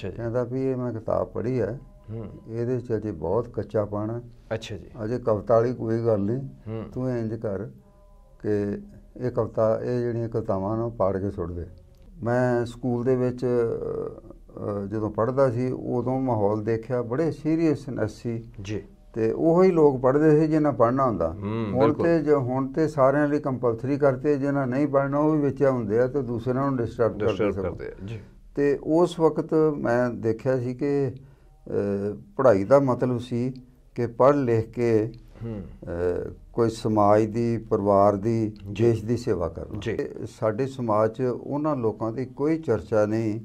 ਅੱਛਾ ਜੀ ਕਹਿੰਦਾ ਵੀ ਇਹ ਮੈਂ ਕਿਤਾਬ ਪੜ੍ਹੀ ਹੈ ਇਹਦੇ ਚ ਅਜੇ ਬਹੁਤ ਕੱਚਾ ਪਾਣਾ ਅੱਛਾ ਜੀ ਅਜੇ ਕਵਿਤਾ ਵਾਲੀ ਕੋਈ ਗੱਲ ਨਹੀਂ ਤੂੰ ਇੰਜ ਕਰ ਕਿ ਇਹ ਕਵਿਤਾ ਇਹ ਜਿਹੜੀਆਂ ਕਵਿਤਾਵਾਂ ਨੂੰ ਪਾੜ ਕੇ ਸੁੱਟ ਦੇ ਮੈਂ ਸਕੂਲ ਦੇ ਵਿੱਚ ਜਦੋਂ ਪੜ੍ਹਦਾ ਸੀ ਉਦੋਂ ਮਾਹੌਲ ਦੇਖਿਆ ਬੜੇ ਸੀਰੀਅਸਨੈਸ ਸੀ ਜੀ ਤੇ ਉਹੋ ਹੀ ਲੋਕ ਪੜ੍ਹਦੇ ਸੀ ਜਿਨ੍ਹਾਂ ਪੜ੍ਹਨਾ ਹੁੰਦਾ ਹੁਣ ਤੇ ਜੋ ਹੁਣ ਤੇ ਸਾਰਿਆਂ ਲਈ ਕੰਪਲਸਰੀ ਕਰਤੇ ਜਿਨ੍ਹਾਂ ਨਹੀਂ ਪੜ੍ਹਨਾ ਉਹ ਵੀ ਵਿੱਚ ਹੁੰਦੇ ਆ ਤੇ ਦੂਸਰਿਆਂ ਨੂੰ ਡਿਸਟਰਬ ਕਰਦੇ ਆ ਜੀ ਤੇ ਉਸ ਵਕਤ ਮੈਂ ਦੇਖਿਆ ਸੀ ਕਿ ਪੜ੍ਹਾਈ ਦਾ ਮਤਲਬ ਸੀ ਕਿ ਪੜ੍ਹ ਲਿਖ ਕੇ ਕੋਈ ਸਮਾਜ ਦੀ ਪਰਿਵਾਰ ਦੀ ਦੇਸ਼ ਦੀ ਸੇਵਾ ਕਰਨਾ ਸਾਡੇ ਸਮਾਜ 'ਚ ਉਹਨਾਂ ਲੋਕਾਂ ਦੀ ਕੋਈ ਚਰਚਾ ਨਹੀਂ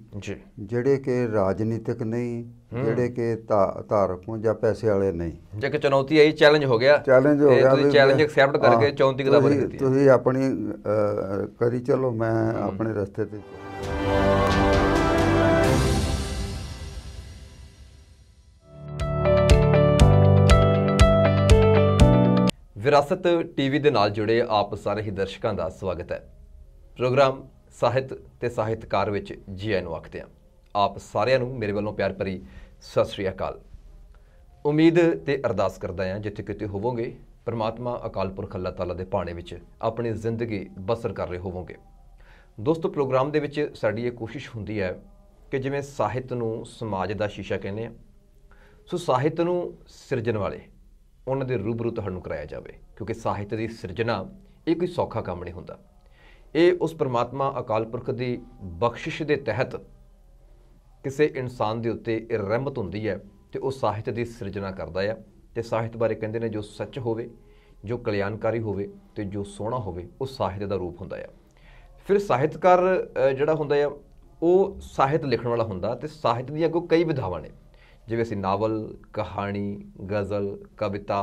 ਜਿਹੜੇ ਕਿ ਰਾਜਨੀਤਿਕ ਨਹੀਂ ਜਿਹੜੇ ਕਿ ਧਾਰਕੋਂ ਜਾਂ ਪੈਸੇ ਵਾਲੇ ਨਹੀਂ ਜੇ ਕਿ ਚੁਣੌਤੀ ਆਈ ਚੈਲੰਜ ਹੋ ਗਿਆ ਚੈਲੰਜ ਹੋ ਗਿਆ ਤੁਸੀਂ ਚੈਲੰਜ ਐਕਸੈਪਟ ਕਰਕੇ ਚੌਂਤੀ ਕਿਤਾਬ ਲਿਖ ਦਿੱਤੀ ਤੁਸੀਂ ਆਪਣੀ ਕਰੀ ਚਲੋ ਮੈਂ ਆਪਣੇ ਰਸਤੇ ਤੇ ਵਿਰਾਸਤ ਟੀਵੀ ਦੇ ਨਾਲ ਜੁੜੇ ਆਪ ਸਾਰੇ ਹੀ ਦਰਸ਼ਕਾਂ ਦਾ ਸਵਾਗਤ ਹੈ ਪ੍ਰੋਗਰਾਮ ਸਾਹਿਤ ਤੇ ਸਾਹਿਤਕਾਰ ਵਿੱਚ ਜੀ ਆਇਆਂ ਨੂੰ ਆਖਦੇ ਆ ਆਪ ਸਾਰਿਆਂ ਨੂੰ ਮੇਰੇ ਵੱਲੋਂ ਪਿਆਰ ਭਰੀ ਸਤਿ ਸ੍ਰੀ ਅਕਾਲ ਉਮੀਦ ਤੇ ਅਰਦਾਸ ਕਰਦਾ ਹਾਂ ਜਿੱਥੇ ਕਿਤੇ ਹੋਵੋਗੇ ਪ੍ਰਮਾਤਮਾ ਅਕਾਲ ਪੁਰਖ ਅੱਲਾਹ ਤਾਲਾ ਦੇ ਪਾਣੇ ਵਿੱਚ ਆਪਣੀ ਜ਼ਿੰਦਗੀ ਬਸਰ ਕਰ ਰਹੇ ਹੋਵੋਗੇ ਦੋਸਤੋ ਪ੍ਰੋਗਰਾਮ ਦੇ ਵਿੱਚ ਸਾਡੀ ਇਹ ਕੋਸ਼ਿਸ਼ ਹੁੰਦੀ ਹੈ ਕਿ ਜਿਵੇਂ ਸਾਹਿਤ ਨੂੰ ਸਮਾਜ ਦਾ ਸ਼ੀਸ਼ਾ ਕਹਿੰਦੇ ਆ ਸੋ ਸਾਹਿਤ ਨੂੰ ਸਿਰਜਣ ਵਾਲੇ ਉਹਨਾਂ ਦੇ ਰੂਬਰੂ ਤੁਹਾਨੂੰ ਕਰਾਇਆ ਜਾਵੇ ਕਿਉਂਕਿ ਸਾਹਿਤ ਦੀ ਸਿਰਜਣਾ ਇਹ ਕੋਈ ਸੌਖਾ ਕੰਮ ਨਹੀਂ ਹੁੰਦਾ ਇਹ ਉਸ ਪਰਮਾਤਮਾ ਅਕਾਲ ਪੁਰਖ ਦੀ ਬਖਸ਼ਿਸ਼ ਦੇ ਤਹਿਤ ਕਿਸੇ ਇਨਸਾਨ ਦੇ ਉੱਤੇ ਇਹ ਰਹਿਮਤ ਹੁੰਦੀ ਹੈ ਤੇ ਉਹ ਸਾਹਿਤ ਦੀ ਸਿਰਜਣਾ ਕਰਦਾ ਹੈ ਤੇ ਸਾਹਿਤ ਬਾਰੇ ਕਹਿੰਦੇ ਨੇ ਜੋ ਸੱਚ ਹੋਵੇ ਜੋ ਕਲਿਆਣਕਾਰੀ ਹੋਵੇ ਤੇ ਜੋ ਸੋਹਣਾ ਹੋਵੇ ਉਹ ਸਾਹਿਤ ਦਾ ਰੂਪ ਹੁੰਦਾ ਹੈ ਫਿਰ ਸਾਹਿਤਕਾਰ ਜਿਹੜਾ ਹੁੰਦਾ ਹੈ ਉਹ ਸਾਹਿਤ ਲਿਖਣ ਵਾਲਾ ਹੁੰਦਾ ਤੇ ਸਾਹਿਤ ਦੀਆਂ ਕਈ ਵਿਧਾਵਾਂ ਨੇ ਜਿਵੇਂ ਅਸੀਂ ਨਾਵਲ ਕਹਾਣੀ ਗਜ਼ਲ ਕਵਿਤਾ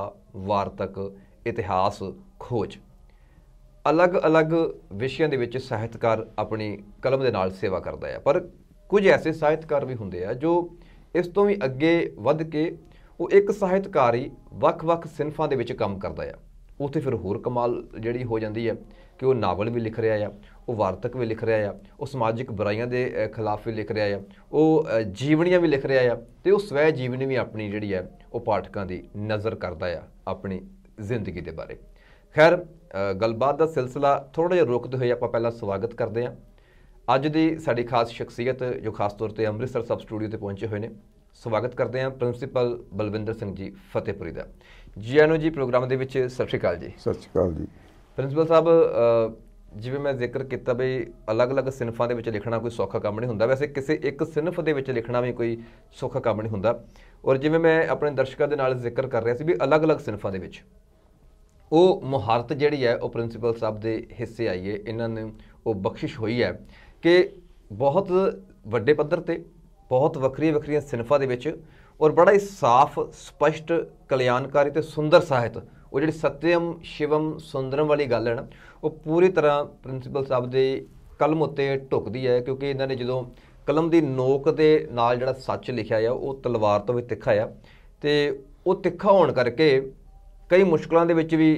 ਵਾਰਤਕ ਇਤਿਹਾਸ ਖੋਜ ਅਲੱਗ-ਅਲੱਗ ਵਿਸ਼ਿਆਂ ਦੇ ਵਿੱਚ ਸਾਹਿਤਕਾਰ ਆਪਣੀ ਕਲਮ ਦੇ ਨਾਲ ਸੇਵਾ ਕਰਦਾ ਹੈ ਪਰ ਕੁਝ ਐਸੇ ਸਾਹਿਤਕਾਰ ਵੀ ਹੁੰਦੇ ਆ ਜੋ ਇਸ ਤੋਂ ਵੀ ਅੱਗੇ ਵੱਧ ਕੇ ਉਹ ਇੱਕ ਸਾਹਿਤਕਾਰ ਹੀ ਵੱਖ-ਵੱਖ ਸਿਨਫਾਂ ਦੇ ਵਿੱਚ ਕੰਮ ਕਰਦਾ ਆ ਉੱਥੇ ਫਿਰ ਹੋਰ ਕਮਾਲ ਜਿਹੜੀ ਹੋ ਜਾਂਦੀ ਹੈ ਕਿ ਉਹ ਨਾਵਲ ਵੀ ਲਿਖ ਰਿਹਾ ਆ ਉਹ ਵਾਰਤਕ ਵੀ ਲਿਖ ਰਿਹਾ ਆ ਉਹ ਸਮਾਜਿਕ ਬੁਰਾਈਆਂ ਦੇ ਖਿਲਾਫ ਵੀ ਲਿਖ ਰਿਹਾ ਆ ਉਹ ਜੀਵਨੀਆਂ ਵੀ ਲਿਖ ਰਿਹਾ ਆ ਤੇ ਉਹ ਸਵੈ ਜੀਵਨੀ ਵੀ ਆਪਣੀ ਜਿਹੜੀ ਹੈ ਉਹ ਪਾਠਕਾਂ ਦੀ ਨਜ਼ਰ ਕਰਦਾ ਆ ਆਪਣੀ ਜ਼ਿੰਦਗੀ ਦੇ ਬਾਰੇ ਖੈਰ ਗੱਲਬਾਤ ਦਾ ਸਿਲਸਿਲਾ ਥੋੜਾ ਜਿਹਾ ਰੁਕਦੇ ਹੋਏ ਆਪਾਂ ਪਹਿਲਾਂ ਸਵਾਗਤ ਕਰਦੇ ਆ ਅੱਜ ਦੀ ਸਾਡੀ ਖਾਸ ਸ਼ਖਸੀਅਤ ਜੋ ਖਾਸ ਤੌਰ ਤੇ ਅੰਮ੍ਰਿਤਸਰ ਸਬ ਸਟੂਡੀਓ ਤੇ ਪਹੁੰਚੇ ਹੋਏ ਨੇ ਸਵਾਗਤ ਕਰਦੇ ਹਾਂ ਪ੍ਰਿੰਸੀਪਲ ਬਲਵਿੰਦਰ ਸਿੰਘ ਜੀ ਫਤਿਹਪੁਰੀ ਦਾ ਜੀ ਜੀਐਨਓ ਜੀ ਪ੍ਰੋਗਰਾਮ ਦੇ ਵਿੱਚ ਸਤਿ ਸ਼੍ਰੀ ਅਕਾਲ ਜੀ ਸਤਿ ਸ਼੍ਰੀ ਅਕਾਲ ਜੀ ਪ੍ਰਿੰਸੀਪਲ ਸਾਹਿਬ ਜਿਵੇਂ ਮੈਂ ਜ਼ਿਕਰ ਕੀਤਾ ਵੀ ਅਲੱਗ-ਅਲੱਗ ਸਿਨਫਾਂ ਦੇ ਵਿੱਚ ਲਿਖਣਾ ਕੋਈ ਸੌਖਾ ਕੰਮ ਨਹੀਂ ਹੁੰਦਾ ਵੈਸੇ ਕਿਸੇ ਇੱਕ ਸਿਨਫ ਦੇ ਵਿੱਚ ਲਿਖਣਾ ਵੀ ਕੋਈ ਸੌਖਾ ਕੰਮ ਨਹੀਂ ਹੁੰਦਾ ਔਰ ਜਿਵੇਂ ਮੈਂ ਆਪਣੇ ਦਰਸ਼ਕਾਂ ਦੇ ਨਾਲ ਜ਼ਿਕਰ ਕਰ ਰਿਹਾ ਸੀ ਵੀ ਅਲੱਗ-ਅਲੱਗ ਸਿਨਫਾਂ ਦੇ ਵਿੱਚ ਉਹ ਮੁਹਾਰਤ ਜਿਹੜੀ ਹੈ ਉਹ ਪ੍ਰਿੰਸੀਪਲ ਸਾਹਿਬ ਦੇ ਹਿੱਸੇ ਆਈ ਹੈ ਇਹਨਾਂ ਨੇ ਉਹ ਬਖਸ਼ਿਸ਼ ਹੋਈ ਹੈ ਕਿ ਬਹੁਤ ਵੱਡੇ ਪੱਧਰ ਤੇ ਬਹੁਤ ਵੱਖਰੀਆਂ ਵੱਖਰੀਆਂ ਸਿਨਫਾਂ ਦੇ ਵਿੱਚ ਔਰ ਬੜਾ ਹੀ ਸਾਫ਼ ਸਪਸ਼ਟ ਕਲਿਆਣਕਾਰੀ ਤੇ ਸੁੰਦਰ ਸਾਹਿਤ ਉਹ ਜਿਹੜੀ ਸਤਿਅਮ ਸ਼ਿਵਮ ਸੁੰਦਰਮ ਵਾਲੀ ਗੱਲ ਹੈ ਨਾ ਉਹ ਪੂਰੀ ਤਰ੍ਹਾਂ ਪ੍ਰਿੰਸੀਪਲ ਸਾਹਿਬ ਦੇ ਕਲਮ ਉੱਤੇ ਢੁਕਦੀ ਹੈ ਕਿਉਂਕਿ ਇਹਨਾਂ ਨੇ ਜਦੋਂ ਕਲਮ ਦੀ ਨੋਕ ਦੇ ਨਾਲ ਜਿਹੜਾ ਸੱਚ ਲਿਖਿਆ ਆ ਉਹ ਤਲਵਾਰ ਤੋਂ ਵੀ ਤਿੱਖਾ ਆ ਤੇ ਉਹ ਤਿੱਖਾ ਹੋਣ ਕਰਕੇ ਕਈ ਮੁਸ਼ਕਲਾਂ ਦੇ ਵਿੱਚ ਵੀ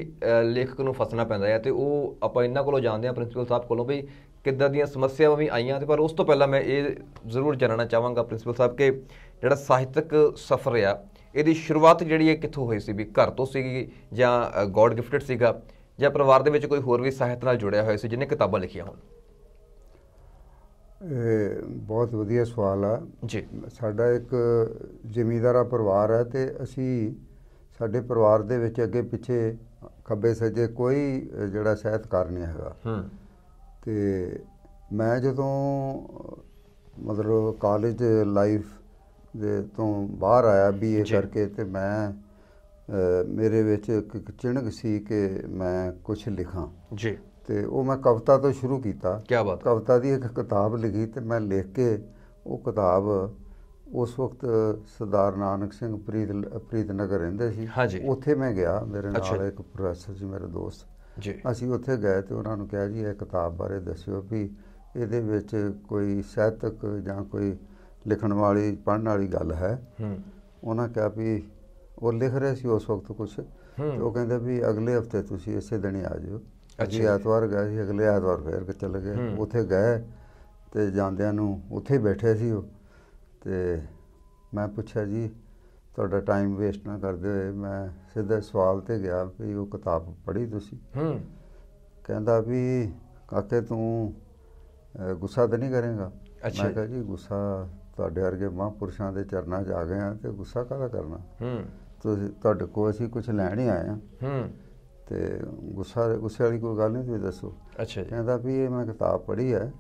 ਲੇਖਕ ਨੂੰ ਫਸਣਾ ਪੈਂਦਾ ਹੈ ਤੇ ਉਹ ਆਪਾਂ ਇਹਨਾਂ ਕੋਲੋਂ ਜਾਣਦੇ ਆ ਪ੍ਰਿੰਸੀਪਲ ਸਾਹਿਬ ਕੋਲੋਂ ਵੀ ਕਿੱਦਾਂ ਦੀਆਂ ਸਮੱਸਿਆਵਾਂ ਵੀ ਆਈਆਂ ਤੇ ਪਰ ਉਸ ਤੋਂ ਪਹਿਲਾਂ ਮੈਂ ਇਹ ਜ਼ਰੂਰ ਜਾਣਨਾ ਚਾਹਾਂਗਾ ਪ੍ਰਿੰਸੀਪਲ ਸਾਹਿਬ ਕਿ ਜਿਹੜਾ ਸਾਹਿਤਕ ਸਫ਼ਰ ਆ ਇਹਦੀ ਸ਼ੁਰੂਆਤ ਜਿਹੜੀ ਹੈ ਕਿੱਥੋਂ ਹੋਈ ਸੀ ਵੀ ਘਰ ਤੋਂ ਸੀਗੀ ਜਾਂ ਗੋਡ ਗਿਫਟਡ ਸੀਗਾ ਜਾਂ ਪਰਿਵਾਰ ਦੇ ਵਿੱਚ ਕੋਈ ਹੋਰ ਵੀ ਸਾਹਿਤ ਨਾਲ ਜੁੜਿਆ ਹੋਇਆ ਸੀ ਜਿਹਨੇ ਕਿਤਾਬਾਂ ਲਿਖੀਆਂ ਹੋਣ ਇਹ ਬਹੁਤ ਵਧੀਆ ਸਵਾਲ ਆ ਜੀ ਸਾਡਾ ਇੱਕ ਜ਼ਿਮੀਂਦਾਰਾ ਪਰਿਵਾਰ ਹੈ ਤੇ ਅਸੀਂ ਸਾਡੇ ਪਰਿਵਾਰ ਦੇ ਵਿੱਚ ਅੱਗੇ ਪਿੱਛੇ ਖੱਬੇ ਸੱਜੇ ਕੋਈ ਜਿਹੜਾ ਸਾਹਿਤਕਾਰ ਨਹੀਂ ਹੈਗਾ ਹੂੰ ਤੇ ਮੈਂ ਜਦੋਂ ਮਤਲਬ ਕਾਲਜ ਲਾਈਫ ਦੇ ਤੋਂ ਬਾਹਰ ਆਇਆ ਬੀਏ ਕਰਕੇ ਤੇ ਮੈਂ ਮੇਰੇ ਵਿੱਚ ਇੱਕ ਚਿਣਗ ਸੀ ਕਿ ਮੈਂ ਕੁਝ ਲਿਖਾਂ ਜੀ ਤੇ ਉਹ ਮੈਂ ਕਵਿਤਾ ਤੋਂ ਸ਼ੁਰੂ ਕੀਤਾ ਕੀ ਬਾਤ ਕਵਿਤਾ ਦੀ ਇੱਕ ਕਿਤਾਬ ਲਿਖੀ ਤੇ ਮੈਂ ਲਿਖ ਕੇ ਉਹ ਕਿਤਾਬ ਉਸ ਵਕਤ ਸਰਦਾਰ ਨਾਨਕ ਸਿੰਘ ਪ੍ਰੀਤ ਪ੍ਰੀਤ ਨਗਰ ਰਹਿੰਦੇ ਸੀ ਉੱਥੇ ਮੈਂ ਗਿਆ ਮੇਰੇ ਨਾਲ ਇੱਕ ਪ੍ਰੋਫੈਸਰ ਜੀ ਮੇਰੇ ਦੋਸਤ ਜੀ ਅਸੀਂ ਉੱਥੇ ਗਏ ਤੇ ਉਹਨਾਂ ਨੂੰ ਕਿਹਾ ਜੀ ਇਹ ਕਿਤਾਬ ਬਾਰੇ ਦੱਸਿਓ ਵੀ ਇਹਦੇ ਵਿੱਚ ਕੋਈ ਸਾਹਿਤਕ ਜਾਂ ਕੋਈ ਲਿਖਣ ਵਾਲੀ ਪੜਨ ਵਾਲੀ ਗੱਲ ਹੈ ਹੂੰ ਉਹਨਾਂ ਕਿਹਾ ਵੀ ਉਹ ਲਿਖ ਰਹੇ ਸੀ ਉਸ ਵਕਤ ਕੁਝ ਉਹ ਕਹਿੰਦੇ ਵੀ ਅਗਲੇ ਹਫਤੇ ਤੁਸੀਂ ਇਸੇ ਦਿਨ ਆ ਜਾਓ ਅੱਛਾ ਐਤਵਾਰ ਗਏ ਸੀ ਅਗਲੇ ਐਤਵਾਰ ਫੇਰ ਚਲੇ ਗਏ ਉੱਥੇ ਗਏ ਤੇ ਜਾਂਦਿਆਂ ਨੂੰ ਉੱਥੇ ਬੈਠੇ ਸੀ ਉਹ ਤੇ ਮੈਂ ਪੁੱਛਿਆ ਜੀ ਤੁਹਾਡਾ ਟਾਈਮ ਵੇਸਟ ਨਾ ਕਰਦੇ ਹੋਏ ਮੈਂ ਸਿੱਧਾ ਸਵਾਲ ਤੇ ਗਿਆ ਵੀ ਉਹ ਕਿਤਾਬ ਪੜ੍ਹੀ ਤੁਸੀਂ ਹੂੰ ਕਹਿੰਦਾ ਵੀ ਕਾਕੇ ਤੂੰ ਗੁੱਸਾ ਤਾਂ ਨਹੀਂ ਕਰੇਗਾ ਮੈਂ ਕਿਹਾ ਜੀ ਗੁੱਸਾ ਤੁਹਾਡੇ ਵਰਗੇ ਮਹਾਂਪੁਰਸ਼ਾਂ ਦੇ ਚਰਨਾਂ 'ਚ ਆ ਗਏ ਆ ਤੇ ਗੁੱਸਾ ਕਾਹਦਾ ਕਰਨਾ ਹੂੰ ਤੁਸੀਂ ਤੁਹਾਡੇ ਕੋਲ ਅਸੀਂ ਕੁਝ ਲੈਣ ਹੀ ਆਏ ਆ ਹੂੰ ਤੇ ਗੁੱਸਾ ਗੁੱਸੇ ਵਾਲੀ ਕੋਈ ਗੱਲ ਨਹੀਂ ਤੁਸੀਂ ਦੱਸੋ ਅੱਛਾ ਜੀ ਕਹਿੰਦਾ ਵੀ ਇਹ ਮੈਂ ਕਿਤਾਬ ਪੜ੍ਹੀ ਹੈ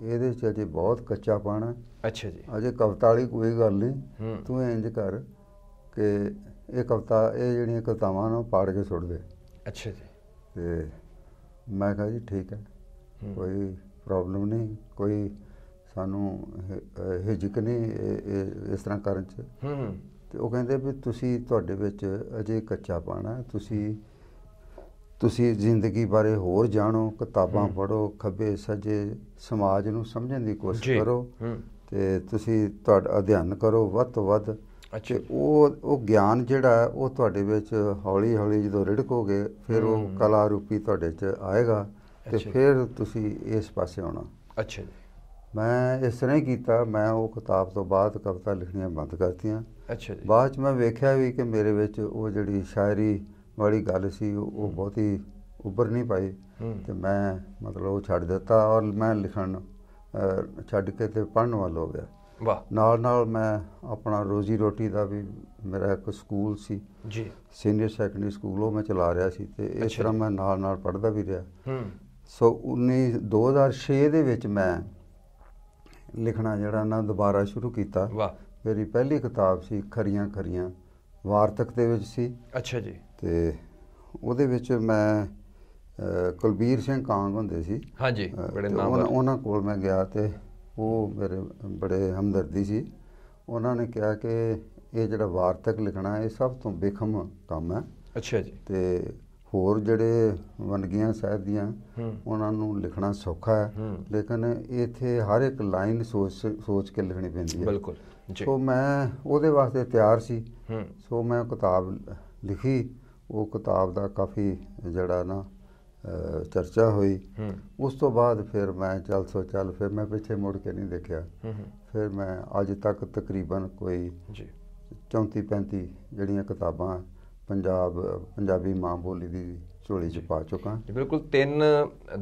ਇਹਦੇ ਚ ਅਜੇ ਬਹੁਤ ਕੱਚਾ ਪਾਣਾ ਅੱਛਾ ਜੀ ਅਜੇ ਕਵਿਤਾ ਵਾਲੀ ਕੋਈ ਗੱਲ ਨਹੀਂ ਤੂੰ ਇੰਜ ਕਰ ਕਿ ਇਹ ਕਵਿਤਾ ਇਹ ਜਿਹੜੀਆਂ ਕਵਤਾਵਾਂ ਨੂੰ ਪਾੜ ਕੇ ਸੁੱਟ ਦੇ ਅੱਛਾ ਜੀ ਤੇ ਮੈਂ ਕਹਾਂ ਜੀ ਠੀਕ ਹੈ ਕੋਈ ਪ੍ਰੋਬਲਮ ਨਹੀਂ ਕੋਈ ਸਾਨੂੰ ਹਿਜਕ ਨੇ ਇਸ ਤਰ੍ਹਾਂ ਕਰਨ ਚ ਹੂੰ ਤੇ ਉਹ ਕਹਿੰਦੇ ਵੀ ਤੁਸੀਂ ਤੁਹਾਡੇ ਵਿੱਚ ਅਜੇ ਕੱਚਾ ਪਾਣਾ ਤੁਸੀਂ ਤੁਸੀਂ ਜ਼ਿੰਦਗੀ ਬਾਰੇ ਹੋਰ ਜਾਣੋ ਕਿਤਾਬਾਂ ਪੜ੍ਹੋ ਖੱਬੇ ਸੱਜੇ ਸਮਾਜ ਨੂੰ ਸਮਝਣ ਦੀ ਕੋਸ਼ਿਸ਼ ਕਰੋ ਤੇ ਤੁਸੀਂ ਤੁਹਾਡਾ ਅਧਿਐਨ ਕਰੋ ਵੱਧ ਤੋਂ ਵੱਧ ਅੱਛਾ ਉਹ ਉਹ ਗਿਆਨ ਜਿਹੜਾ ਉਹ ਤੁਹਾਡੇ ਵਿੱਚ ਹੌਲੀ ਹੌਲੀ ਜਦੋਂ ਰਿੜਕੋਗੇ ਫਿਰ ਉਹ ਕਲਾ ਰੂਪੀ ਤੁਹਾਡੇ 'ਚ ਆਏਗਾ ਤੇ ਫਿਰ ਤੁਸੀਂ ਇਸ ਪਾਸੇ ਆਉਣਾ ਅੱਛਾ ਜੀ ਮੈਂ ਇਸ ਤਰ੍ਹਾਂ ਹੀ ਕੀਤਾ ਮੈਂ ਉਹ ਕਿਤਾਬ ਤੋਂ ਬਾਅਦ ਕਵਿਤਾ ਲਿਖਣੀਆਂ ਬੰਦ ਕਰਤੀਆਂ ਅੱਛਾ ਜੀ ਬਾਅਦ ਚ ਮੈਂ ਵੇਖਿਆ ਵੀ ਕਿ ਮੇਰੇ ਵਿੱਚ ਉਹ ਜਿਹੜੀ ਸ਼ਾਇਰੀ ਵਾਲੀ ਗੱਲ ਸੀ ਉਹ ਬਹੁਤੀ ਉੱਭਰ ਨਹੀਂ ਪਾਈ ਤੇ ਮੈਂ ਮਤਲਬ ਉਹ ਛੱਡ ਦਿੱਤਾ ਔਰ ਮੈਂ ਲਿਖਣ ਛੱਡ ਕੇ ਤੇ ਪੜਨ ਵਾਲ ਹੋ ਗਿਆ ਵਾਹ ਨਾਲ ਨਾਲ ਮੈਂ ਆਪਣਾ ਰੋਜ਼ੀ ਰੋਟੀ ਦਾ ਵੀ ਮੇਰਾ ਇੱਕ ਸਕੂਲ ਸੀ ਜੀ ਸੀਨੀਅਰ ਸੈਕੰਡਰੀ ਸਕੂਲ ਉਹ ਮੈਂ ਚਲਾ ਰਿਹਾ ਸੀ ਤੇ ਇਸ ਤਰ੍ਹਾਂ ਮੈਂ ਨਾਲ ਨਾਲ ਪੜਦਾ ਵੀ ਰਿਹਾ ਹੂੰ ਸੋ 19 2006 ਦੇ ਵਿੱਚ ਮੈਂ ਲਿਖਣਾ ਜਿਹੜਾ ਨਾ ਦੁਬਾਰਾ ਸ਼ੁਰੂ ਕੀਤਾ ਵਾਹ ਮੇਰੀ ਪਹਿਲੀ ਕਿਤਾਬ ਸੀ ਖਰੀਆਂ ਖਰੀਆਂ ਵਾਰਤਕ ਦੇ ਵਿੱਚ ਸੀ ਅੱਛਾ ਜੀ ਤੇ ਉਹਦੇ ਵਿੱਚ ਮੈਂ ਕੁਲਬੀਰ ਸਿੰਘ ਕਾਂਗ ਹੁੰਦੇ ਸੀ ਹਾਂਜੀ ਬੜੇ ਨਾਮ ਉਹਨਾਂ ਕੋਲ ਮੈਂ ਗਿਆ ਤੇ ਉਹ ਮੇਰੇ ਬੜੇ ਹਮਦਰਦੀ ਸੀ ਉਹਨਾਂ ਨੇ ਕਿਹਾ ਕਿ ਇਹ ਜਿਹੜਾ ਵਾਰਤਕ ਲਿਖਣਾ ਇਹ ਸਭ ਤੋਂ ਬੇਖਮ ਕੰਮ ਹੈ ਅੱਛਾ ਜੀ ਤੇ ਹੋਰ ਜਿਹੜੇ ਵੰਨਗੀਆਂ ਸਾਹਿਬ ਦੀਆਂ ਉਹਨਾਂ ਨੂੰ ਲਿਖਣਾ ਸੌਖਾ ਹੈ ਲੇਕਿਨ ਇਥੇ ਹਰ ਇੱਕ ਲਾਈਨ ਸੋਚ ਸੋਚ ਕੇ ਲਿਖਣੀ ਪੈਂਦੀ ਹੈ ਬਿਲਕੁਲ ਜੀ ਸੋ ਮੈਂ ਉਹਦੇ ਵਾਸਤੇ ਤਿਆਰ ਸੀ ਸੋ ਮੈਂ ਕਿਤਾਬ ਲਿਖੀ ਉਹ ਕਿਤਾਬ ਦਾ ਕਾਫੀ ਜਿਹੜਾ ਨਾ ਚਰਚਾ ਹੋਈ ਉਸ ਤੋਂ ਬਾਅਦ ਫਿਰ ਮੈਂ ਚੱਲ ਸੋ ਚੱਲ ਫਿਰ ਮੈਂ ਪਿੱਛੇ ਮੁੜ ਕੇ ਨਹੀਂ ਦੇਖਿਆ ਫਿਰ ਮੈਂ ਅੱਜ ਤੱਕ ਤਕਰੀਬਨ ਕੋਈ ਜੀ 34 35 ਜਿਹੜੀਆਂ ਕਿਤਾਬਾਂ ਪੰਜਾਬ ਪੰਜਾਬੀ ਮਾਂ ਬੋਲੀ ਦੀ ਝੋਲੀ 'ਚ ਪਾ ਚੁੱਕਾ ਬਿਲਕੁਲ ਤਿੰਨ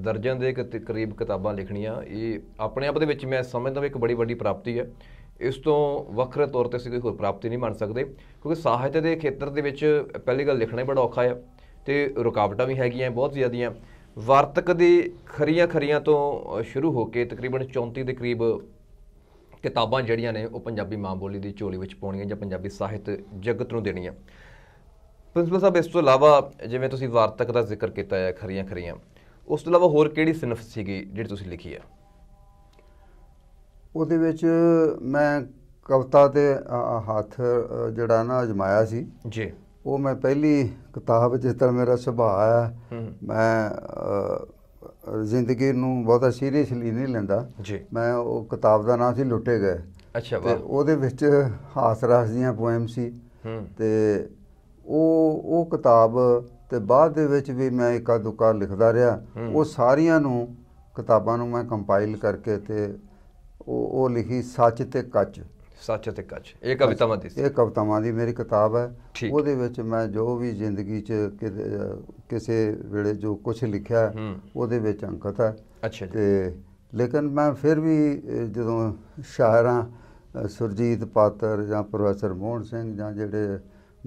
ਦਰਜਨ ਦੇ ਕਰੀਬ ਕਿਤਾਬਾਂ ਲਿਖਣੀਆਂ ਇਹ ਆਪਣੇ ਆਪ ਦੇ ਵਿੱਚ ਮੈਂ ਸਮਝਦਾ ਇੱਕ ਬੜੀ ਵੱਡੀ ਪ੍ਰਾਪਤੀ ਹੈ ਇਸ ਤੋਂ ਵੱਖਰੇ ਤੌਰ ਤੇ ਅਸੀਂ ਕੋਈ ਹੋਰ ਪ੍ਰਾਪਤੀ ਨਹੀਂ ਮੰਨ ਸਕਦੇ ਕਿਉਂਕਿ ਸਾਹਿਤ ਦੇ ਖੇਤਰ ਦੇ ਵਿੱਚ ਪਹਿਲੀ ਗੱਲ ਲਿਖਣਾ ਹੀ ਬੜਾ ਔਖਾ ਹੈ ਤੇ ਰੁਕਾਵਟਾਂ ਵੀ ਹੈਗੀਆਂ ਬਹੁਤ ਜ਼ਿਆਦੀਆਂ ਵਾਰਤਕ ਦੀ ਖਰੀਆਂ ਖਰੀਆਂ ਤੋਂ ਸ਼ੁਰੂ ਹੋ ਕੇ ਤਕਰੀਬਨ 34 ਦੇ ਕਰੀਬ ਕਿਤਾਬਾਂ ਜਿਹੜੀਆਂ ਨੇ ਉਹ ਪੰਜਾਬੀ ਮਾਂ ਬੋਲੀ ਦੀ ਝੋਲੀ ਵਿੱਚ ਪਾਉਣੀਆਂ ਜਾਂ ਪੰਜਾਬੀ ਸਾਹਿਤ ਜਗਤ ਨੂੰ ਦੇਣੀਆਂ ਪ੍ਰਿੰਸੀਪਲ ਸਾਹਿਬ ਇਸ ਤੋਂ ਇਲਾਵਾ ਜਿਵੇਂ ਤੁਸੀਂ ਵਾਰਤਕ ਦਾ ਜ਼ਿਕਰ ਕੀਤਾ ਹੈ ਖਰੀਆਂ ਖਰੀਆਂ ਉਸ ਤੋਂ ਇਲਾਵਾ ਹੋਰ ਕਿਹੜੀ ਸਿਨਫ ਸੀਗੀ ਜਿਹੜੀ ਤੁਸੀਂ ਲਿਖੀ ਆ ਉਹਦੇ ਵਿੱਚ ਮੈਂ ਕਵਿਤਾ ਤੇ ਹੱਥ ਜਿਹੜਾ ਨਾ ਅਜਮਾਇਆ ਸੀ ਜੀ ਉਹ ਮੈਂ ਪਹਿਲੀ ਕਿਤਾਬ ਜਿਸ ਤਰ੍ਹਾਂ ਮੇਰਾ ਸੁਭਾਅ ਹੈ ਮੈਂ ਜ਼ਿੰਦਗੀ ਨੂੰ ਬਹੁਤਾ ਸੀਰੀਅਸਲੀ ਨਹੀਂ ਲੈਂਦਾ ਮੈਂ ਉਹ ਕਿਤਾਬ ਦਾ ਨਾਮ ਸੀ ਲੁੱਟੇ ਗਏ ਅੱਛਾ ਵਾਹ ਉਹਦੇ ਵਿੱਚ ਹਾਸ ਰਸ ਦੀਆਂ ਪੋਇਮ ਸੀ ਤੇ ਉਹ ਉਹ ਕਿਤਾਬ ਤੇ ਬਾਅਦ ਦੇ ਵਿੱਚ ਵੀ ਮੈਂ ਇੱਕਾ ਦੁੱਕਾ ਲਿਖਦਾ ਰਿਹਾ ਉਹ ਸਾਰੀਆਂ ਨੂੰ ਕਿਤਾਬਾਂ ਨੂੰ ਮੈਂ ਕੰਪਾਈਲ ਕਰਕੇ ਤੇ ਉਹ ਉਹ ਲਿਖੀ ਸੱਚ ਤੇ ਕੱਚ ਸੱਚ ਤੇ ਕੱਚ ਇਹ ਕਵਿਤਾਵਾਂ ਦੀ ਇਹ ਕਵਿਤਾਵਾਂ ਦੀ ਮੇਰੀ ਕਿਤਾਬ ਹੈ ਉਹਦੇ ਵਿੱਚ ਮੈਂ ਜੋ ਵੀ ਜ਼ਿੰਦਗੀ 'ਚ ਕਿਸੇ ਵੇਲੇ ਜੋ ਕੁਝ ਲਿਖਿਆ ਉਹਦੇ ਵਿੱਚ ਅੰਕਤ ਹੈ ਅੱਛਾ ਜੀ ਤੇ ਲੇਕਿਨ ਮੈਂ ਫਿਰ ਵੀ ਜਦੋਂ ਸ਼ਾਇਰਾਂ ਸੁਰਜੀਤ ਪਾਤਰ ਜਾਂ ਪ੍ਰੋਫੈਸਰ ਮੋਹਨ ਸਿੰਘ ਜਾਂ ਜਿਹੜੇ